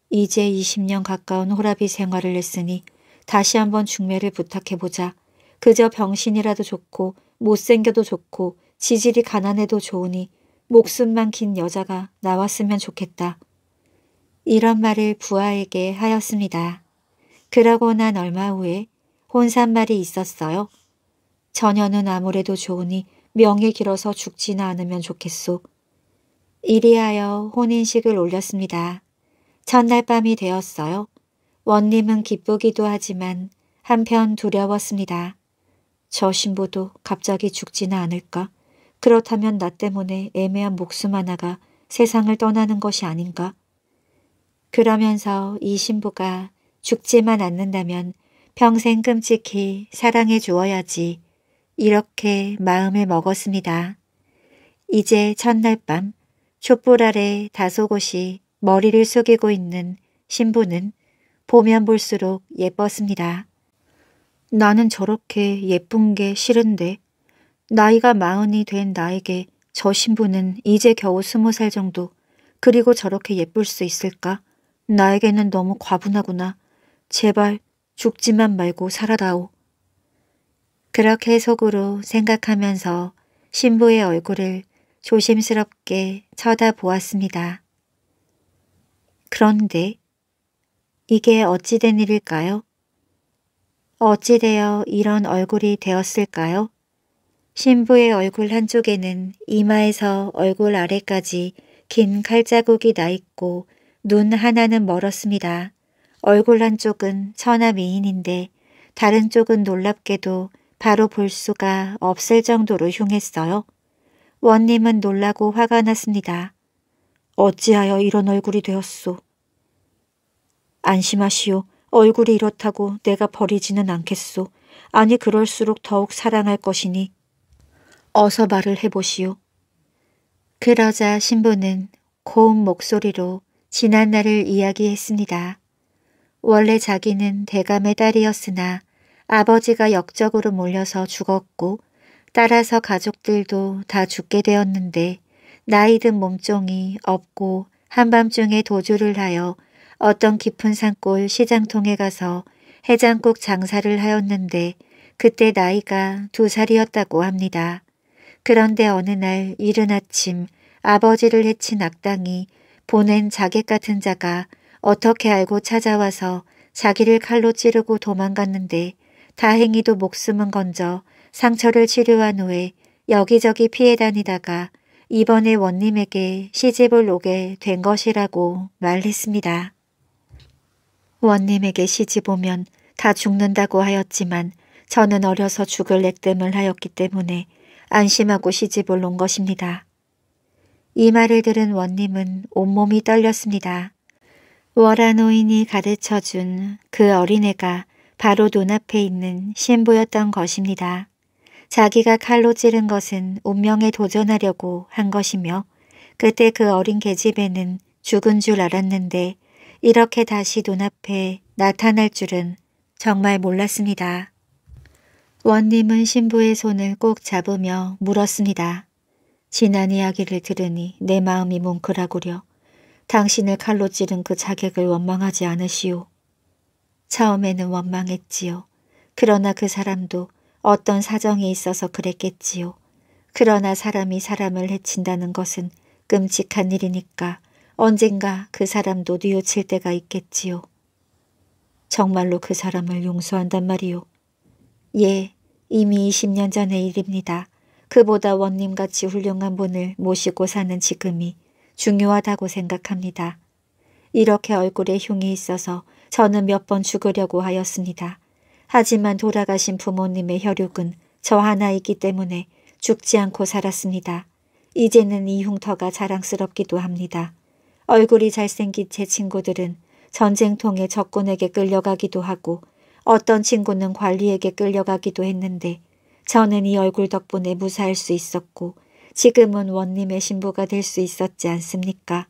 이제 20년 가까운 호라비 생활을 했으니 다시 한번 중매를 부탁해보자 그저 병신이라도 좋고 못생겨도 좋고 지질이 가난해도 좋으니 목숨만 긴 여자가 나왔으면 좋겠다. 이런 말을 부하에게 하였습니다. 그러고 난 얼마 후에 혼산말이 있었어요. 전혀는 아무래도 좋으니 명이 길어서 죽지나 않으면 좋겠소. 이리하여 혼인식을 올렸습니다. 첫날 밤이 되었어요. 원님은 기쁘기도 하지만 한편 두려웠습니다. 저 신부도 갑자기 죽지는 않을까? 그렇다면 나 때문에 애매한 목숨 하나가 세상을 떠나는 것이 아닌가? 그러면서 이 신부가 죽지만 않는다면 평생 끔찍히 사랑해 주어야지 이렇게 마음을 먹었습니다. 이제 첫날 밤 촛불 아래 다소곳이 머리를 숙이고 있는 신부는 보면 볼수록 예뻤습니다. 나는 저렇게 예쁜 게 싫은데 나이가 마흔이 된 나에게 저 신부는 이제 겨우 스무 살 정도 그리고 저렇게 예쁠 수 있을까? 나에게는 너무 과분하구나. 제발 죽지만 말고 살아다오. 그렇게 속으로 생각하면서 신부의 얼굴을 조심스럽게 쳐다보았습니다. 그런데 이게 어찌된 일일까요? 어찌되어 이런 얼굴이 되었을까요? 신부의 얼굴 한쪽에는 이마에서 얼굴 아래까지 긴 칼자국이 나 있고 눈 하나는 멀었습니다. 얼굴 한쪽은 천하미인인데 다른 쪽은 놀랍게도 바로 볼 수가 없을 정도로 흉했어요. 원님은 놀라고 화가 났습니다. 어찌하여 이런 얼굴이 되었소? 안심하시오. 얼굴이 이렇다고 내가 버리지는 않겠소. 아니 그럴수록 더욱 사랑할 것이니 어서 말을 해보시오. 그러자 신부는 고운 목소리로 지난 날을 이야기했습니다. 원래 자기는 대감의 딸이었으나 아버지가 역적으로 몰려서 죽었고 따라서 가족들도 다 죽게 되었는데 나이든 몸종이 없고 한밤중에 도주를 하여 어떤 깊은 산골 시장통에 가서 해장국 장사를 하였는데 그때 나이가 두 살이었다고 합니다. 그런데 어느 날 이른 아침 아버지를 해친 악당이 보낸 자객 같은 자가 어떻게 알고 찾아와서 자기를 칼로 찌르고 도망갔는데 다행히도 목숨은 건져 상처를 치료한 후에 여기저기 피해 다니다가 이번에 원님에게 시집을 오게 된 것이라고 말했습니다. 원님에게 시집 오면 다 죽는다고 하였지만 저는 어려서 죽을 액땜을 하였기 때문에 안심하고 시집을 온 것입니다. 이 말을 들은 원님은 온몸이 떨렸습니다. 월한노인이 가르 쳐준 그 어린애가 바로 눈앞에 있는 신부였던 것입니다. 자기가 칼로 찌른 것은 운명에 도전하려고 한 것이며 그때 그 어린 계집애는 죽은 줄 알았는데 이렇게 다시 눈앞에 나타날 줄은 정말 몰랐습니다. 원님은 신부의 손을 꼭 잡으며 물었습니다. 지난 이야기를 들으니 내 마음이 뭉클하구려. 당신을 칼로 찌른 그 자객을 원망하지 않으시오. 처음에는 원망했지요. 그러나 그 사람도 어떤 사정이 있어서 그랬겠지요. 그러나 사람이 사람을 해친다는 것은 끔찍한 일이니까 언젠가 그 사람도 뉘우칠 때가 있겠지요. 정말로 그 사람을 용서한단 말이오 예, 이미 20년 전의 일입니다. 그보다 원님같이 훌륭한 분을 모시고 사는 지금이 중요하다고 생각합니다. 이렇게 얼굴에 흉이 있어서 저는 몇 번 죽으려고 하였습니다. 하지만 돌아가신 부모님의 혈육은 저 하나이기 때문에 죽지 않고 살았습니다. 이제는 이 흉터가 자랑스럽기도 합니다. 얼굴이 잘생긴 제 친구들은 전쟁통에 적군에게 끌려가기도 하고 어떤 친구는 관리에게 끌려가기도 했는데 저는 이 얼굴 덕분에 무사할 수 있었고 지금은 원님의 신부가 될 수 있었지 않습니까?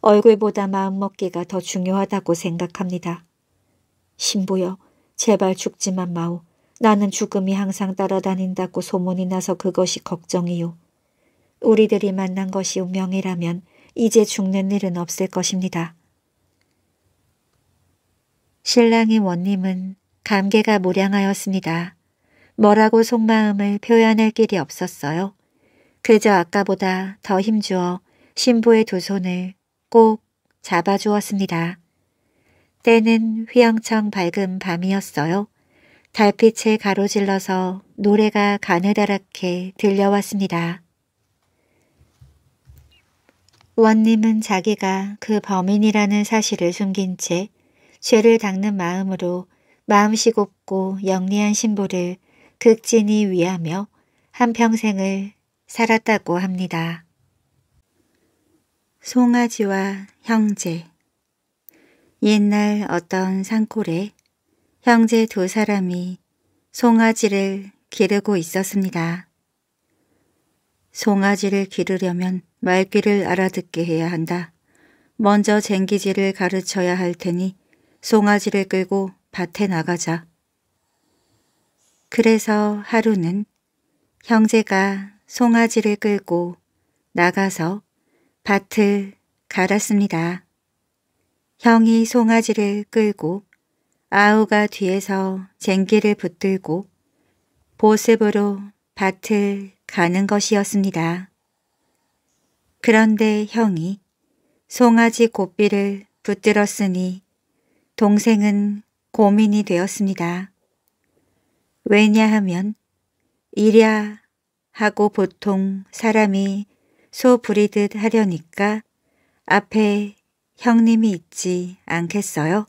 얼굴보다 마음먹기가 더 중요하다고 생각합니다. 신부여, 제발 죽지만 마오. 나는 죽음이 항상 따라다닌다고 소문이 나서 그것이 걱정이요. 우리들이 만난 것이 운명이라면 이제 죽는 일은 없을 것입니다. 신랑의 원님은 감개가 모량하였습니다. 뭐라고 속마음을 표현할 길이 없었어요. 그저 아까보다 더 힘주어 신부의 두 손을 꼭 잡아주었습니다. 때는 휘황청 밝은 밤이었어요. 달빛에 가로질러서 노래가 가느다랗게 들려왔습니다. 원님은 자기가 그 범인이라는 사실을 숨긴 채 죄를 닦는 마음으로 마음씨 곱고 영리한 신부를 극진히 위하며 한평생을 살았다고 합니다. 송아지와 형제 옛날 어떤 산골에 형제 두 사람이 송아지를 기르고 있었습니다. 송아지를 기르려면 말귀를 알아듣게 해야 한다. 먼저 쟁기질을 가르쳐야 할 테니 송아지를 끌고 밭에 나가자. 그래서 하루는 형제가 송아지를 끌고 나가서 밭을 갈았습니다. 형이 송아지를 끌고 아우가 뒤에서 쟁기를 붙들고 보습으로 밭을 가는 것이었습니다. 그런데 형이 송아지 고삐를 붙들었으니 동생은 고민이 되었습니다. 왜냐하면 이랴 하고 보통 사람이 소 부리듯 하려니까 앞에 형님이 있지 않겠어요?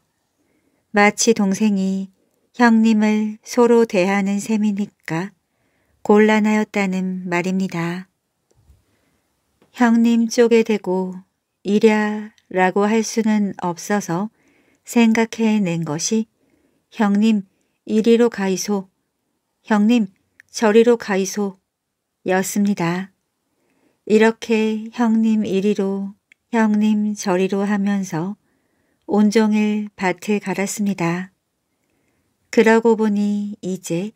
마치 동생이 형님을 소로 대하는 셈이니까 곤란하였다는 말입니다. 형님 쪽에 대고 이랴 라고 할 수는 없어서 생각해낸 것이 형님 이리로 가이소, 형님 저리로 가이소 였습니다. 이렇게 형님 이리로 형님 저리로 하면서 온종일 밭을 갈았습니다. 그러고 보니 이제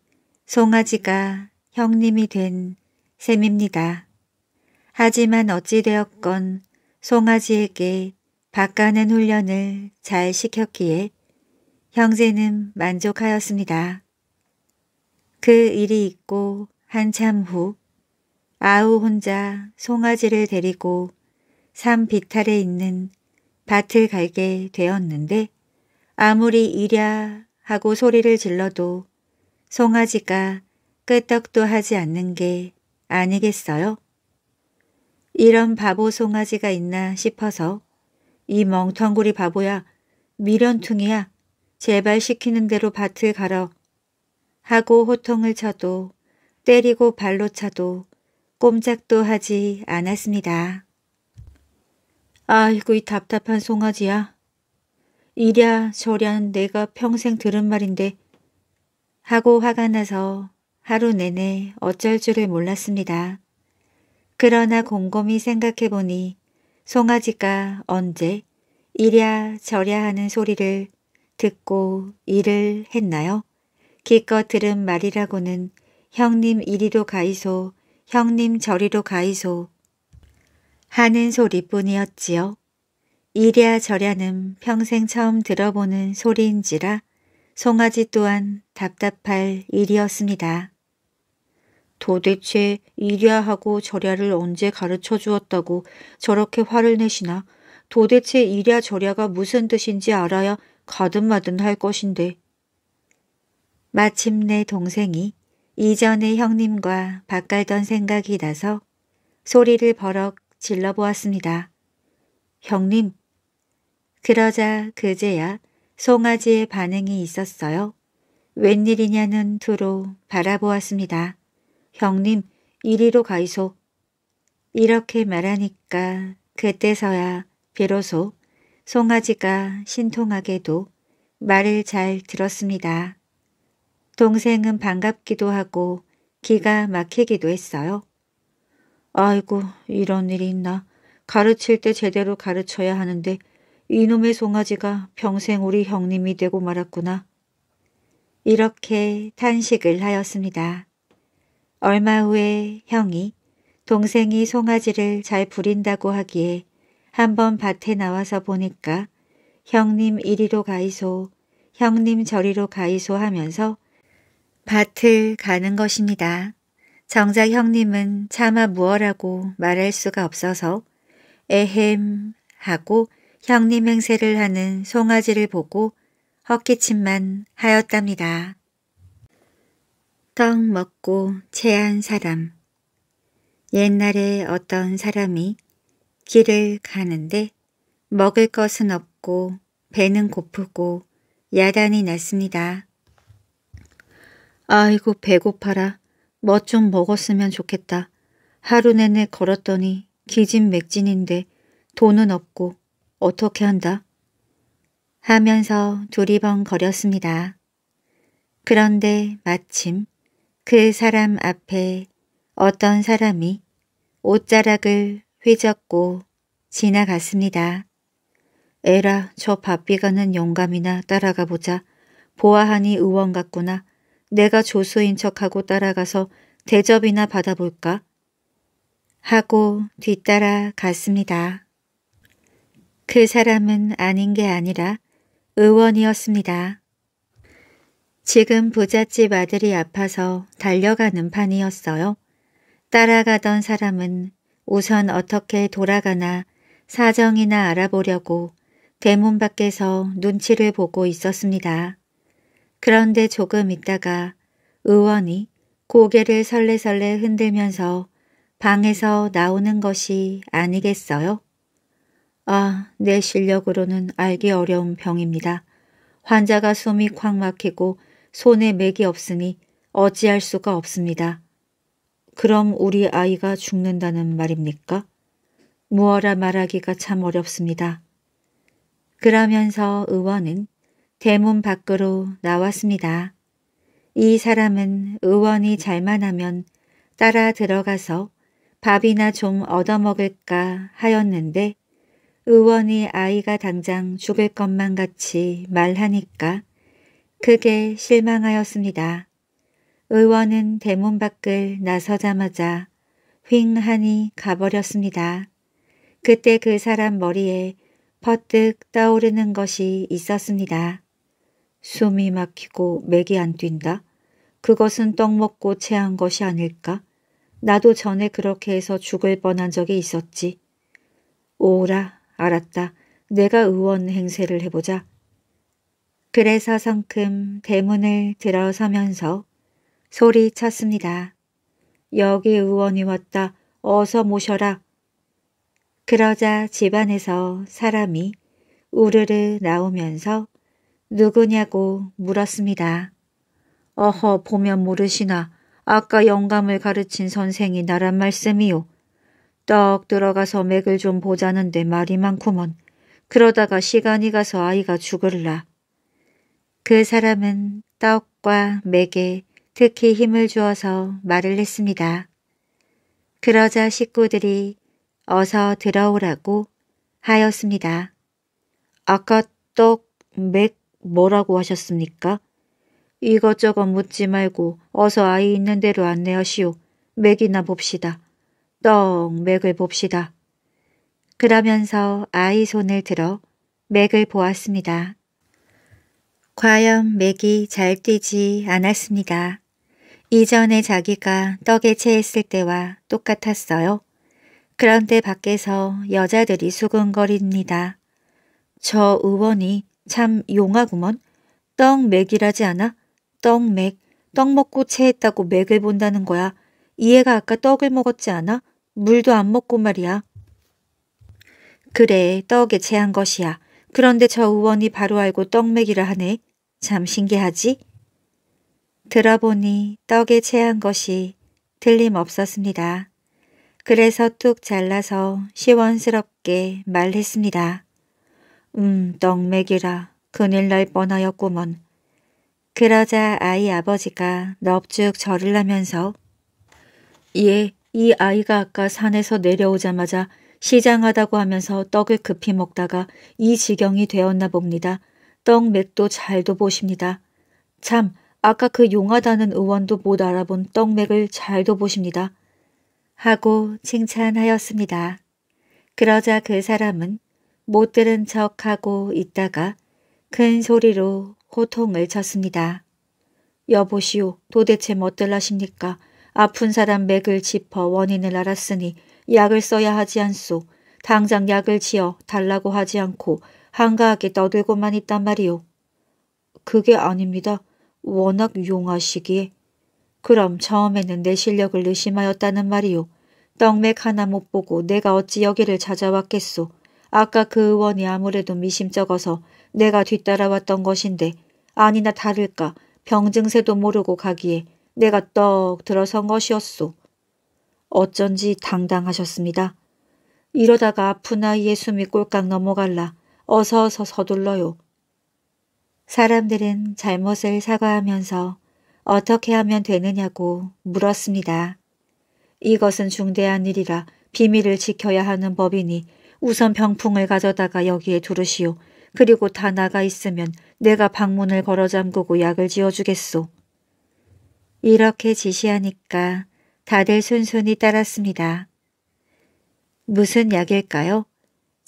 송아지가 형님이 된 셈입니다. 하지만 어찌되었건 송아지에게 바가는 훈련을 잘 시켰기에 형제는 만족하였습니다. 그 일이 있고 한참 후 아우 혼자 송아지를 데리고 산 비탈에 있는 밭을 갈게 되었는데 아무리 이랴 하고 소리를 질러도 송아지가 끄떡도 하지 않는 게 아니겠어요? 이런 바보 송아지가 있나 싶어서 이 멍텅구리 바보야 미련퉁이야 제발 시키는 대로 밭을 갈어 하고 호통을 쳐도 때리고 발로 차도 꼼짝도 하지 않았습니다. 아이고 이 답답한 송아지야. 이랴 저랴 내가 평생 들은 말인데 하고 화가 나서 하루 내내 어쩔 줄을 몰랐습니다. 그러나 곰곰이 생각해보니 송아지가 언제 이랴 저랴 하는 소리를 듣고 일을 했나요? 기껏 들은 말이라고는 형님 이리로 가이소, 형님 저리로 가이소 하는 소리뿐이었지요. 이랴 저랴는 평생 처음 들어보는 소리인지라 송아지 또한 답답할 일이었습니다. 도대체 이랴 하고 저랴를 언제 가르쳐 주었다고 저렇게 화를 내시나 도대체 이랴 저랴가 무슨 뜻인지 알아야 가든마든 할 것인데. 마침내 동생이 이전에 형님과 바깔던 생각이 나서 소리를 버럭 질러보았습니다. 형님. 그러자 그제야 송아지의 반응이 있었어요. 웬일이냐는 두로 바라보았습니다. 형님, 이리로 가이소. 이렇게 말하니까 그때서야 비로소 송아지가 신통하게도 말을 잘 들었습니다. 동생은 반갑기도 하고 기가 막히기도 했어요. 아이고 이런 일이 있나. 가르칠 때 제대로 가르쳐야 하는데 이놈의 송아지가 평생 우리 형님이 되고 말았구나. 이렇게 탄식을 하였습니다. 얼마 후에 형이 동생이 송아지를 잘 부린다고 하기에 한번 밭에 나와서 보니까 형님 이리로 가이소, 형님 저리로 가이소 하면서 밭을 가는 것입니다. 정작 형님은 차마 무어라고 말할 수가 없어서 에헴 하고 형님 행세를 하는 송아지를 보고 헛기침만 하였답니다. 떡 먹고 체한 사람 옛날에 어떤 사람이 길을 가는데 먹을 것은 없고 배는 고프고 야단이 났습니다. 아이고 배고파라. 뭐 좀 먹었으면 좋겠다. 하루 내내 걸었더니 기진맥진인데 돈은 없고 어떻게 한다? 하면서 두리번거렸습니다. 그런데 마침 그 사람 앞에 어떤 사람이 옷자락을 휘젓고 지나갔습니다. 에라 저 바삐가는 영감이나 따라가 보자. 보아하니 의원 같구나. 내가 조수인 척하고 따라가서 대접이나 받아볼까? 하고 뒤따라 갔습니다. 그 사람은 아닌 게 아니라 의원이었습니다. 지금 부잣집 아들이 아파서 달려가는 판이었어요. 따라가던 사람은 우선 어떻게 돌아가나 사정이나 알아보려고 대문 밖에서 눈치를 보고 있었습니다. 그런데 조금 있다가 의원이 고개를 설레설레 흔들면서 방에서 나오는 것이 아니겠어요? 아, 내 실력으로는 알기 어려운 병입니다. 환자가 숨이 콱 막히고 손에 맥이 없으니 어찌할 수가 없습니다. 그럼 우리 아이가 죽는다는 말입니까? 무어라 말하기가 참 어렵습니다. 그러면서 의원은 대문 밖으로 나왔습니다. 이 사람은 의원이 잘만 하면 따라 들어가서 밥이나 좀 얻어먹을까 하였는데 의원이 아이가 당장 죽을 것만 같이 말하니까 크게 실망하였습니다. 의원은 대문 밖을 나서자마자 휑하니 가버렸습니다. 그때 그 사람 머리에 퍼뜩 떠오르는 것이 있었습니다. 숨이 막히고 맥이 안 뛴다? 그것은 떡 먹고 체한 것이 아닐까? 나도 전에 그렇게 해서 죽을 뻔한 적이 있었지. 오라, 알았다. 내가 의원 행세를 해보자. 그래서 성큼 대문을 들어서면서 소리쳤습니다. 여기 의원이 왔다. 어서 모셔라. 그러자 집안에서 사람이 우르르 나오면서 누구냐고 물었습니다. 어허 보면 모르시나 아까 영감을 가르친 선생이 나란 말씀이요. 떡 들어가서 맥을 좀 보자는데 말이 많구먼. 그러다가 시간이 가서 아이가 죽을라. 그 사람은 떡과 맥에 특히 힘을 주어서 말을 했습니다. 그러자 식구들이 어서 들어오라고 하였습니다. 아까 떡, 맥 뭐라고 하셨습니까? 이것저것 묻지 말고 어서 아이 있는 대로 안내하시오. 맥이나 봅시다. 떡, 맥을 봅시다. 그러면서 아이 손을 들어 맥을 보았습니다. 과연 맥이 잘 뛰지 않았습니다. 이전에 자기가 떡에 체했을 때와 똑같았어요. 그런데 밖에서 여자들이 수근거립니다. 저 의원이 참 용하구먼. 떡맥이라지 않아? 떡맥. 떡 먹고 체했다고 맥을 본다는 거야. 이애가 아까 떡을 먹었지 않아? 물도 안 먹고 말이야. 그래, 떡에 체한 것이야. 그런데 저 의원이 바로 알고 떡맥이라 하네. 참 신기하지? 들어보니 떡에 체한 것이 틀림없었습니다. 그래서 툭 잘라서 시원스럽게 말했습니다. 음, 떡맥이라 큰일 날 뻔하였구먼. 그러자 아이 아버지가 넙죽 절을 하면서 예, 이 아이가 아까 산에서 내려오자마자 시장하다고 하면서 떡을 급히 먹다가 이 지경이 되었나 봅니다. 떡 맥도 잘도 보십니다. 참 아까 그 용하다는 의원도 못 알아본 떡맥을 잘도 보십니다. 하고 칭찬하였습니다. 그러자 그 사람은 못 들은 척하고 있다가 큰 소리로 호통을 쳤습니다. 여보시오 도대체 멋들라십니까? 뭐 아픈 사람 맥을 짚어 원인을 알았으니 약을 써야 하지 않소. 당장 약을 지어 달라고 하지 않고 한가하게 떠들고만 있단 말이오. 그게 아닙니다. 워낙 용하시기에. 그럼 처음에는 내 실력을 의심하였다는 말이오. 떡맥 하나 못 보고 내가 어찌 여기를 찾아왔겠소. 아까 그 의원이 아무래도 미심쩍어서 내가 뒤따라왔던 것인데 아니나 다를까 병증세도 모르고 가기에 내가 떡 들어선 것이었소. 어쩐지 당당하셨습니다. 이러다가 아픈 아이의 숨이 꼴깍 넘어갈라 어서 서둘러요. 사람들은 잘못을 사과하면서 어떻게 하면 되느냐고 물었습니다. 이것은 중대한 일이라 비밀을 지켜야 하는 법이니 우선 병풍을 가져다가 여기에 두르시오. 그리고 다 나가 있으면 내가 방문을 걸어 잠그고 약을 지어주겠소. 이렇게 지시하니까 다들 순순히 따랐습니다. 무슨 약일까요?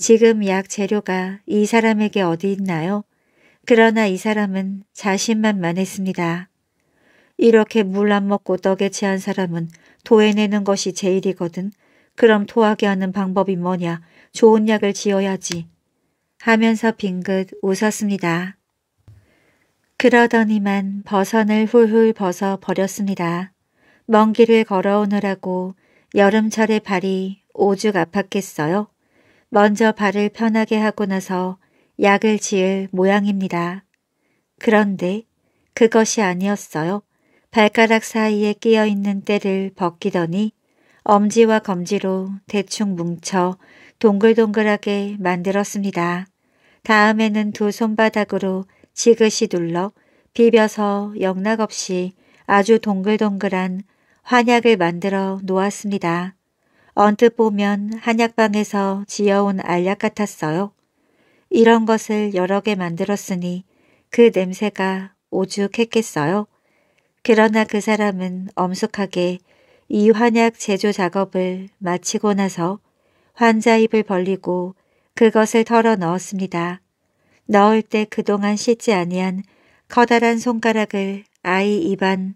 지금 약 재료가 이 사람에게 어디 있나요? 그러나 이 사람은 자신만만했습니다. 이렇게 물 안 먹고 떡에 취한 사람은 도해내는 것이 제일이거든. 그럼 토하게 하는 방법이 뭐냐. 좋은 약을 지어야지. 하면서 빙긋 웃었습니다. 그러더니만 버선을 훌훌 벗어 버렸습니다. 먼 길을 걸어오느라고 여름철에 발이 오죽 아팠겠어요. 먼저 발을 편하게 하고 나서 약을 지을 모양입니다. 그런데 그것이 아니었어요. 발가락 사이에 끼어 있는 때를 벗기더니 엄지와 검지로 대충 뭉쳐 동글동글하게 만들었습니다. 다음에는 두 손바닥으로 지그시 눌러 비벼서 영락없이 아주 동글동글한 환약을 만들어 놓았습니다. 언뜻 보면 한약방에서 지어온 알약 같았어요. 이런 것을 여러 개 만들었으니 그 냄새가 오죽했겠어요. 그러나 그 사람은 엄숙하게 이 환약 제조 작업을 마치고 나서 환자 입을 벌리고 그것을 털어 넣었습니다. 넣을 때 그동안 씻지 아니한 커다란 손가락을 아이 입안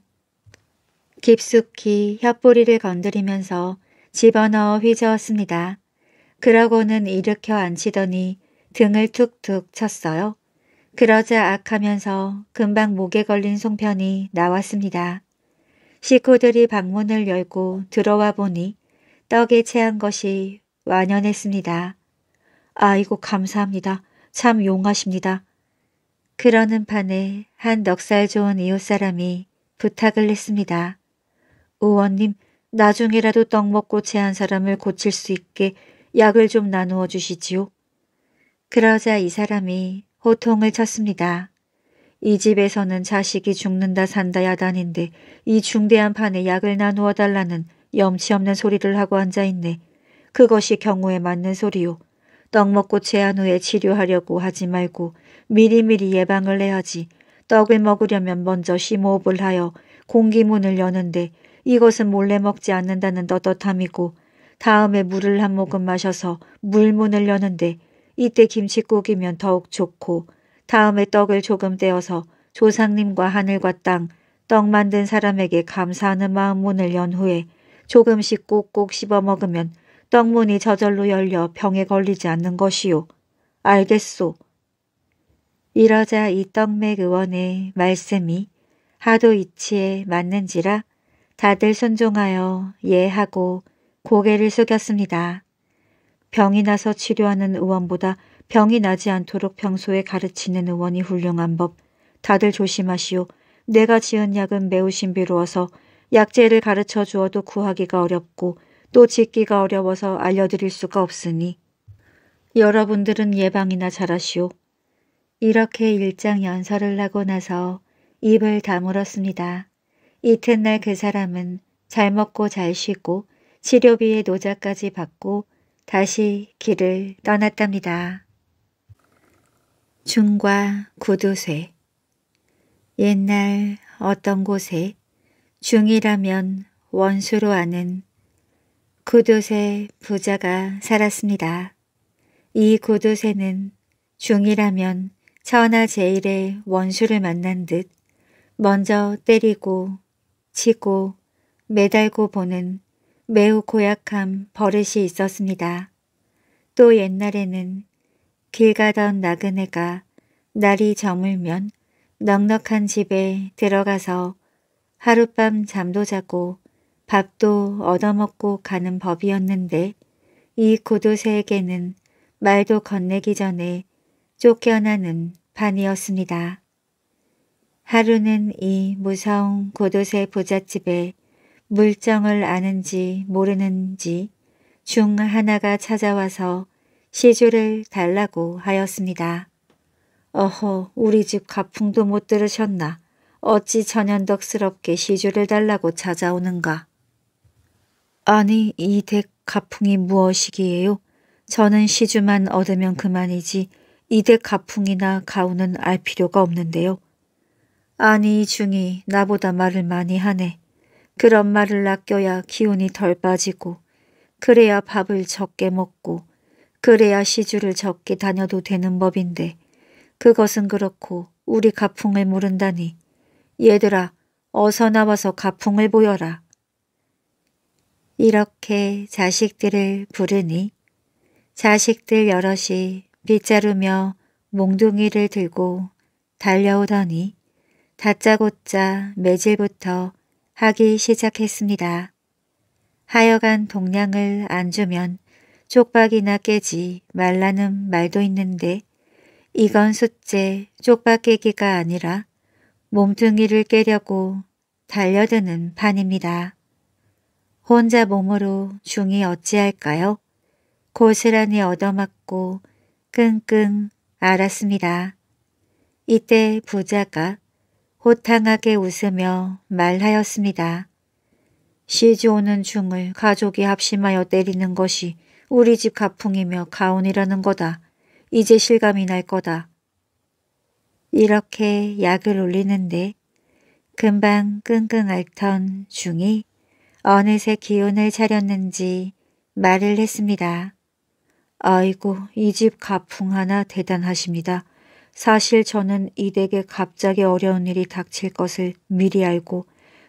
깊숙이 혀뿌리를 건드리면서 집어넣어 휘저었습니다. 그러고는 일으켜 앉히더니 등을 툭툭 쳤어요. 그러자 악하면서 금방 목에 걸린 송편이 나왔습니다. 식구들이 방문을 열고 들어와 보니 떡에 체한 것이 완연했습니다. 아이고 감사합니다. 참 용하십니다. 그러는 판에 한 넉살 좋은 이웃사람이 부탁을 했습니다. 우원님 나중에라도 떡 먹고 체한 사람을 고칠 수 있게 약을 좀 나누어 주시지요. 그러자 이 사람이 호통을 쳤습니다. 이 집에서는 자식이 죽는다 산다 야단인데 이 중대한 판에 약을 나누어 달라는 염치없는 소리를 하고 앉아있네. 그것이 경우에 맞는 소리요. 떡 먹고 체한 후에 치료하려고 하지 말고 미리미리 예방을 해야지. 떡을 먹으려면 먼저 심호흡을 하여 공기문을 여는데 이것은 몰래 먹지 않는다는 떳떳함이고 다음에 물을 한 모금 마셔서 물문을 여는데 이때 김치국이면 더욱 좋고 다음에 떡을 조금 떼어서 조상님과 하늘과 땅, 떡 만든 사람에게 감사하는 마음 문을 연 후에 조금씩 꼭꼭 씹어 먹으면 떡문이 저절로 열려 병에 걸리지 않는 것이요. 알겠소. 이러자 이떡맥 의원의 말씀이 하도 이치에 맞는지라 다들 순종하여 예하고 고개를 숙였습니다. 병이 나서 치료하는 의원보다 병이 나지 않도록 평소에 가르치는 의원이 훌륭한 법. 다들 조심하시오. 내가 지은 약은 매우 신비로워서 약재를 가르쳐 주어도 구하기가 어렵고 또 짓기가 어려워서 알려드릴 수가 없으니 여러분들은 예방이나 잘하시오. 이렇게 일장 연설을 하고 나서 입을 다물었습니다. 이튿날 그 사람은 잘 먹고 잘 쉬고 치료비에 노자까지 받고 다시 길을 떠났답니다. 중과 구두쇠 옛날 어떤 곳에 중이라면 원수로 아는 구두쇠 부자가 살았습니다. 이 구두쇠는 중이라면 천하제일의 원수를 만난 듯 먼저 때리고 치고 매달고 보는 매우 고약한 버릇이 있었습니다. 또 옛날에는 길 가던 나그네가 날이 저물면 넉넉한 집에 들어가서 하룻밤 잠도 자고 밥도 얻어먹고 가는 법이었는데 이고도새에게는 말도 건네기 전에 쫓겨나는 반이었습니다 하루는 이 무서운 고도새 부잣집에 물정을 아는지 모르는지 중 하나가 찾아와서 시주를 달라고 하였습니다. 어허 우리 집 가풍도 못 들으셨나 어찌 천연덕스럽게 시주를 달라고 찾아오는가. 아니 이 댁 가풍이 무엇이기에요? 저는 시주만 얻으면 그만이지 이 댁 가풍이나 가우는 알 필요가 없는데요. 아니 이 중이 나보다 말을 많이 하네. 그런 말을 아껴야 기운이 덜 빠지고 그래야 밥을 적게 먹고 그래야 시주를 적게 다녀도 되는 법인데 그것은 그렇고 우리 가풍을 모른다니 얘들아 어서 나와서 가풍을 보여라. 이렇게 자식들을 부르니 자식들 여럿이 빗자루며 몽둥이를 들고 달려오더니 다짜고짜 매질부터 하기 시작했습니다. 하여간 동량을 안 주면 쪽박이나 깨지 말라는 말도 있는데 이건 숫제 쪽박 깨기가 아니라 몸뚱이를 깨려고 달려드는 판입니다. 혼자 몸으로 중이 어찌할까요? 고스란히 얻어맞고 끙끙 알았습니다. 이때 부자가 호탕하게 웃으며 말하였습니다. 시즈 오는 중을 가족이 합심하여 때리는 것이 우리 집 가풍이며 가온이라는 거다. 이제 실감이 날 거다. 이렇게 약을 올리는데 금방 끙끙 앓던 중이 어느새 기운을 차렸는지 말을 했습니다. 아이고 이 집 가풍 하나 대단하십니다. 사실 저는 이댁에 갑자기 어려운 일이 닥칠 것을 미리 알고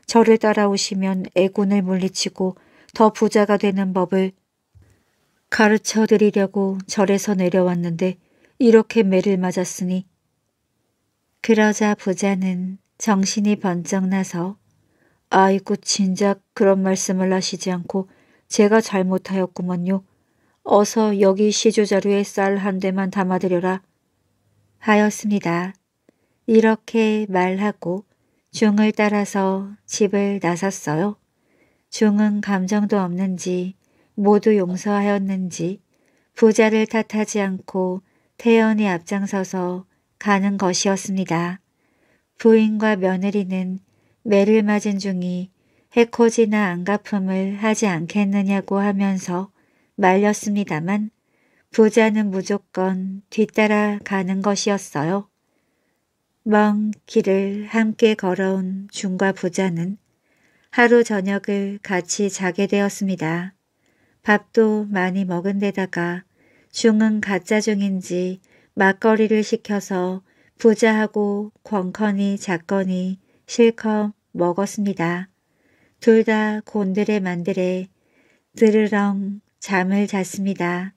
저를 따라오시면 애군을 물리치고 더 부자가 되는 법을 가르쳐 드리려고 절에서 내려왔는데 이렇게 매를 맞았으니 그러자 부자는 정신이 번쩍 나서 아이고 진작 그런 말씀을 하시지 않고 제가 잘못하였구먼요. 어서 여기 시조자루에 쌀 한 대만 담아드려라. 하였습니다. 이렇게 말하고 중을 따라서 집을 나섰어요. 중은 감정도 없는지 모두 용서하였는지 부자를 탓하지 않고 태연이 앞장서서 가는 것이었습니다. 부인과 며느리는 매를 맞은 중이 해코지나 안가품을 하지 않겠느냐고 하면서 말렸습니다만 부자는 무조건 뒤따라 가는 것이었어요. 먼 길을 함께 걸어온 중과 부자는 하루 저녁을 같이 자게 되었습니다. 밥도 많이 먹은 데다가 중은 가짜 중인지 막걸리를 시켜서 부자하고 권커니 작거니 실컷 먹었습니다. 둘 다 곤드레 만드레 드르렁 잠을 잤습니다.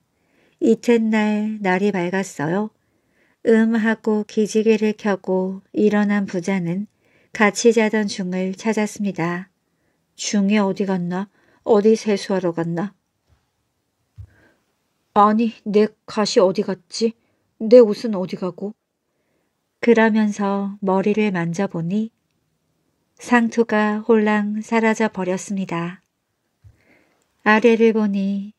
이튿날 날이 밝았어요. 음 하고 기지개를 켜고 일어난 부자는 같이 자던 중을 찾았습니다. 중이 어디 갔나? 어디 세수하러 갔나? 아니, 내 가시 어디 갔지? 내 옷은 어디 가고? 그러면서 머리를 만져보니 상투가 홀랑 사라져 버렸습니다. 아래를 보니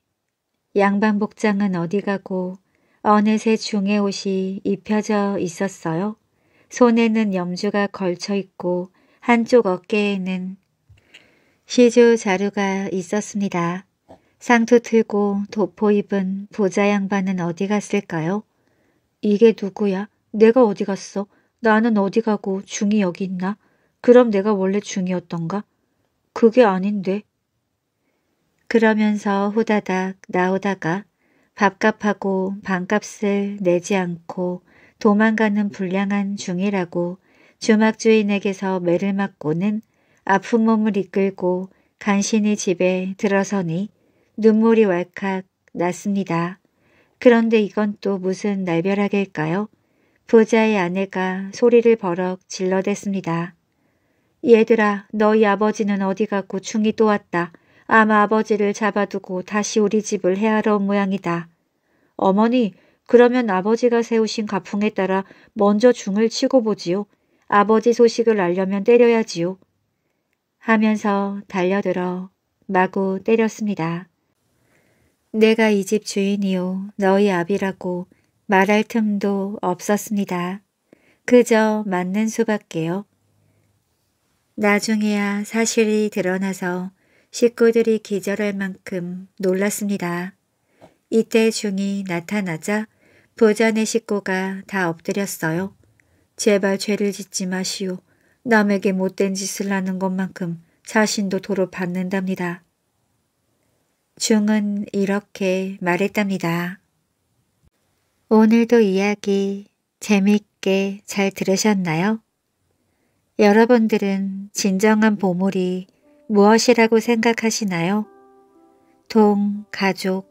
양반 복장은 어디 가고 어느새 중의 옷이 입혀져 있었어요. 손에는 염주가 걸쳐 있고 한쪽 어깨에는 시주 자루가 있었습니다. 상투 틀고 도포 입은 보자 양반은 어디 갔을까요? 이게 누구야? 내가 어디 갔어? 나는 어디 가고 중이 여기 있나? 그럼 내가 원래 중이었던가? 그게 아닌데 그러면서 후다닥 나오다가 밥값하고 반값을 내지 않고 도망가는 불량한 중이라고 주막 주인에게서 매를 맞고는 아픈 몸을 이끌고 간신히 집에 들어서니 눈물이 왈칵 났습니다. 그런데 이건 또 무슨 날벼락일까요? 부자의 아내가 소리를 버럭 질러댔습니다. 얘들아 너희 아버지는 어디 갔고 충이 또 왔다. 아마 아버지를 잡아두고 다시 우리 집을 헤아러 온 모양이다. 어머니, 그러면 아버지가 세우신 가풍에 따라 먼저 중을 치고 보지요. 아버지 소식을 알려면 때려야지요. 하면서 달려들어 마구 때렸습니다. 내가 이 집 주인이요 너희 아비라고 말할 틈도 없었습니다. 그저 맞는 수밖에요. 나중에야 사실이 드러나서 식구들이 기절할 만큼 놀랐습니다. 이때 중이 나타나자 부자네 식구가 다 엎드렸어요. 제발 죄를 짓지 마시오. 남에게 못된 짓을 하는 것만큼 자신도 도로 받는답니다. 중은 이렇게 말했답니다. 오늘도 이야기 재미있게잘 들으셨나요? 여러분들은 진정한 보물이 무엇이라고 생각하시나요? 동, 가족,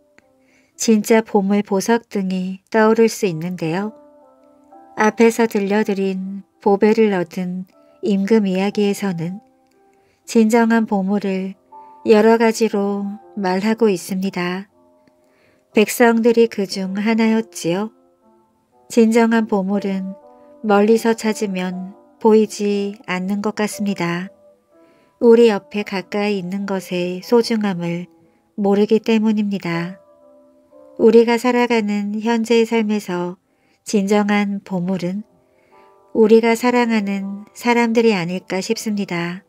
진짜 보물 보석 등이 떠오를 수 있는데요. 앞에서 들려드린 보배를 얻은 임금 이야기에서는 진정한 보물을 여러 가지로 말하고 있습니다. 백성들이 그 중 하나였지요. 진정한 보물은 멀리서 찾으면 보이지 않는 것 같습니다. 우리 옆에 가까이 있는 것의 소중함을 모르기 때문입니다. 우리가 살아가는 현재의 삶에서 진정한 보물은 우리가 사랑하는 사람들이 아닐까 싶습니다.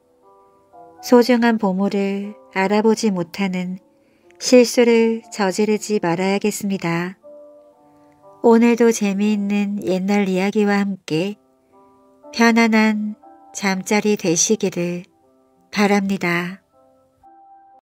소중한 보물을 알아보지 못하는 실수를 저지르지 말아야겠습니다. 오늘도 재미있는 옛날 이야기와 함께 편안한 잠자리 되시기를 바랍니다.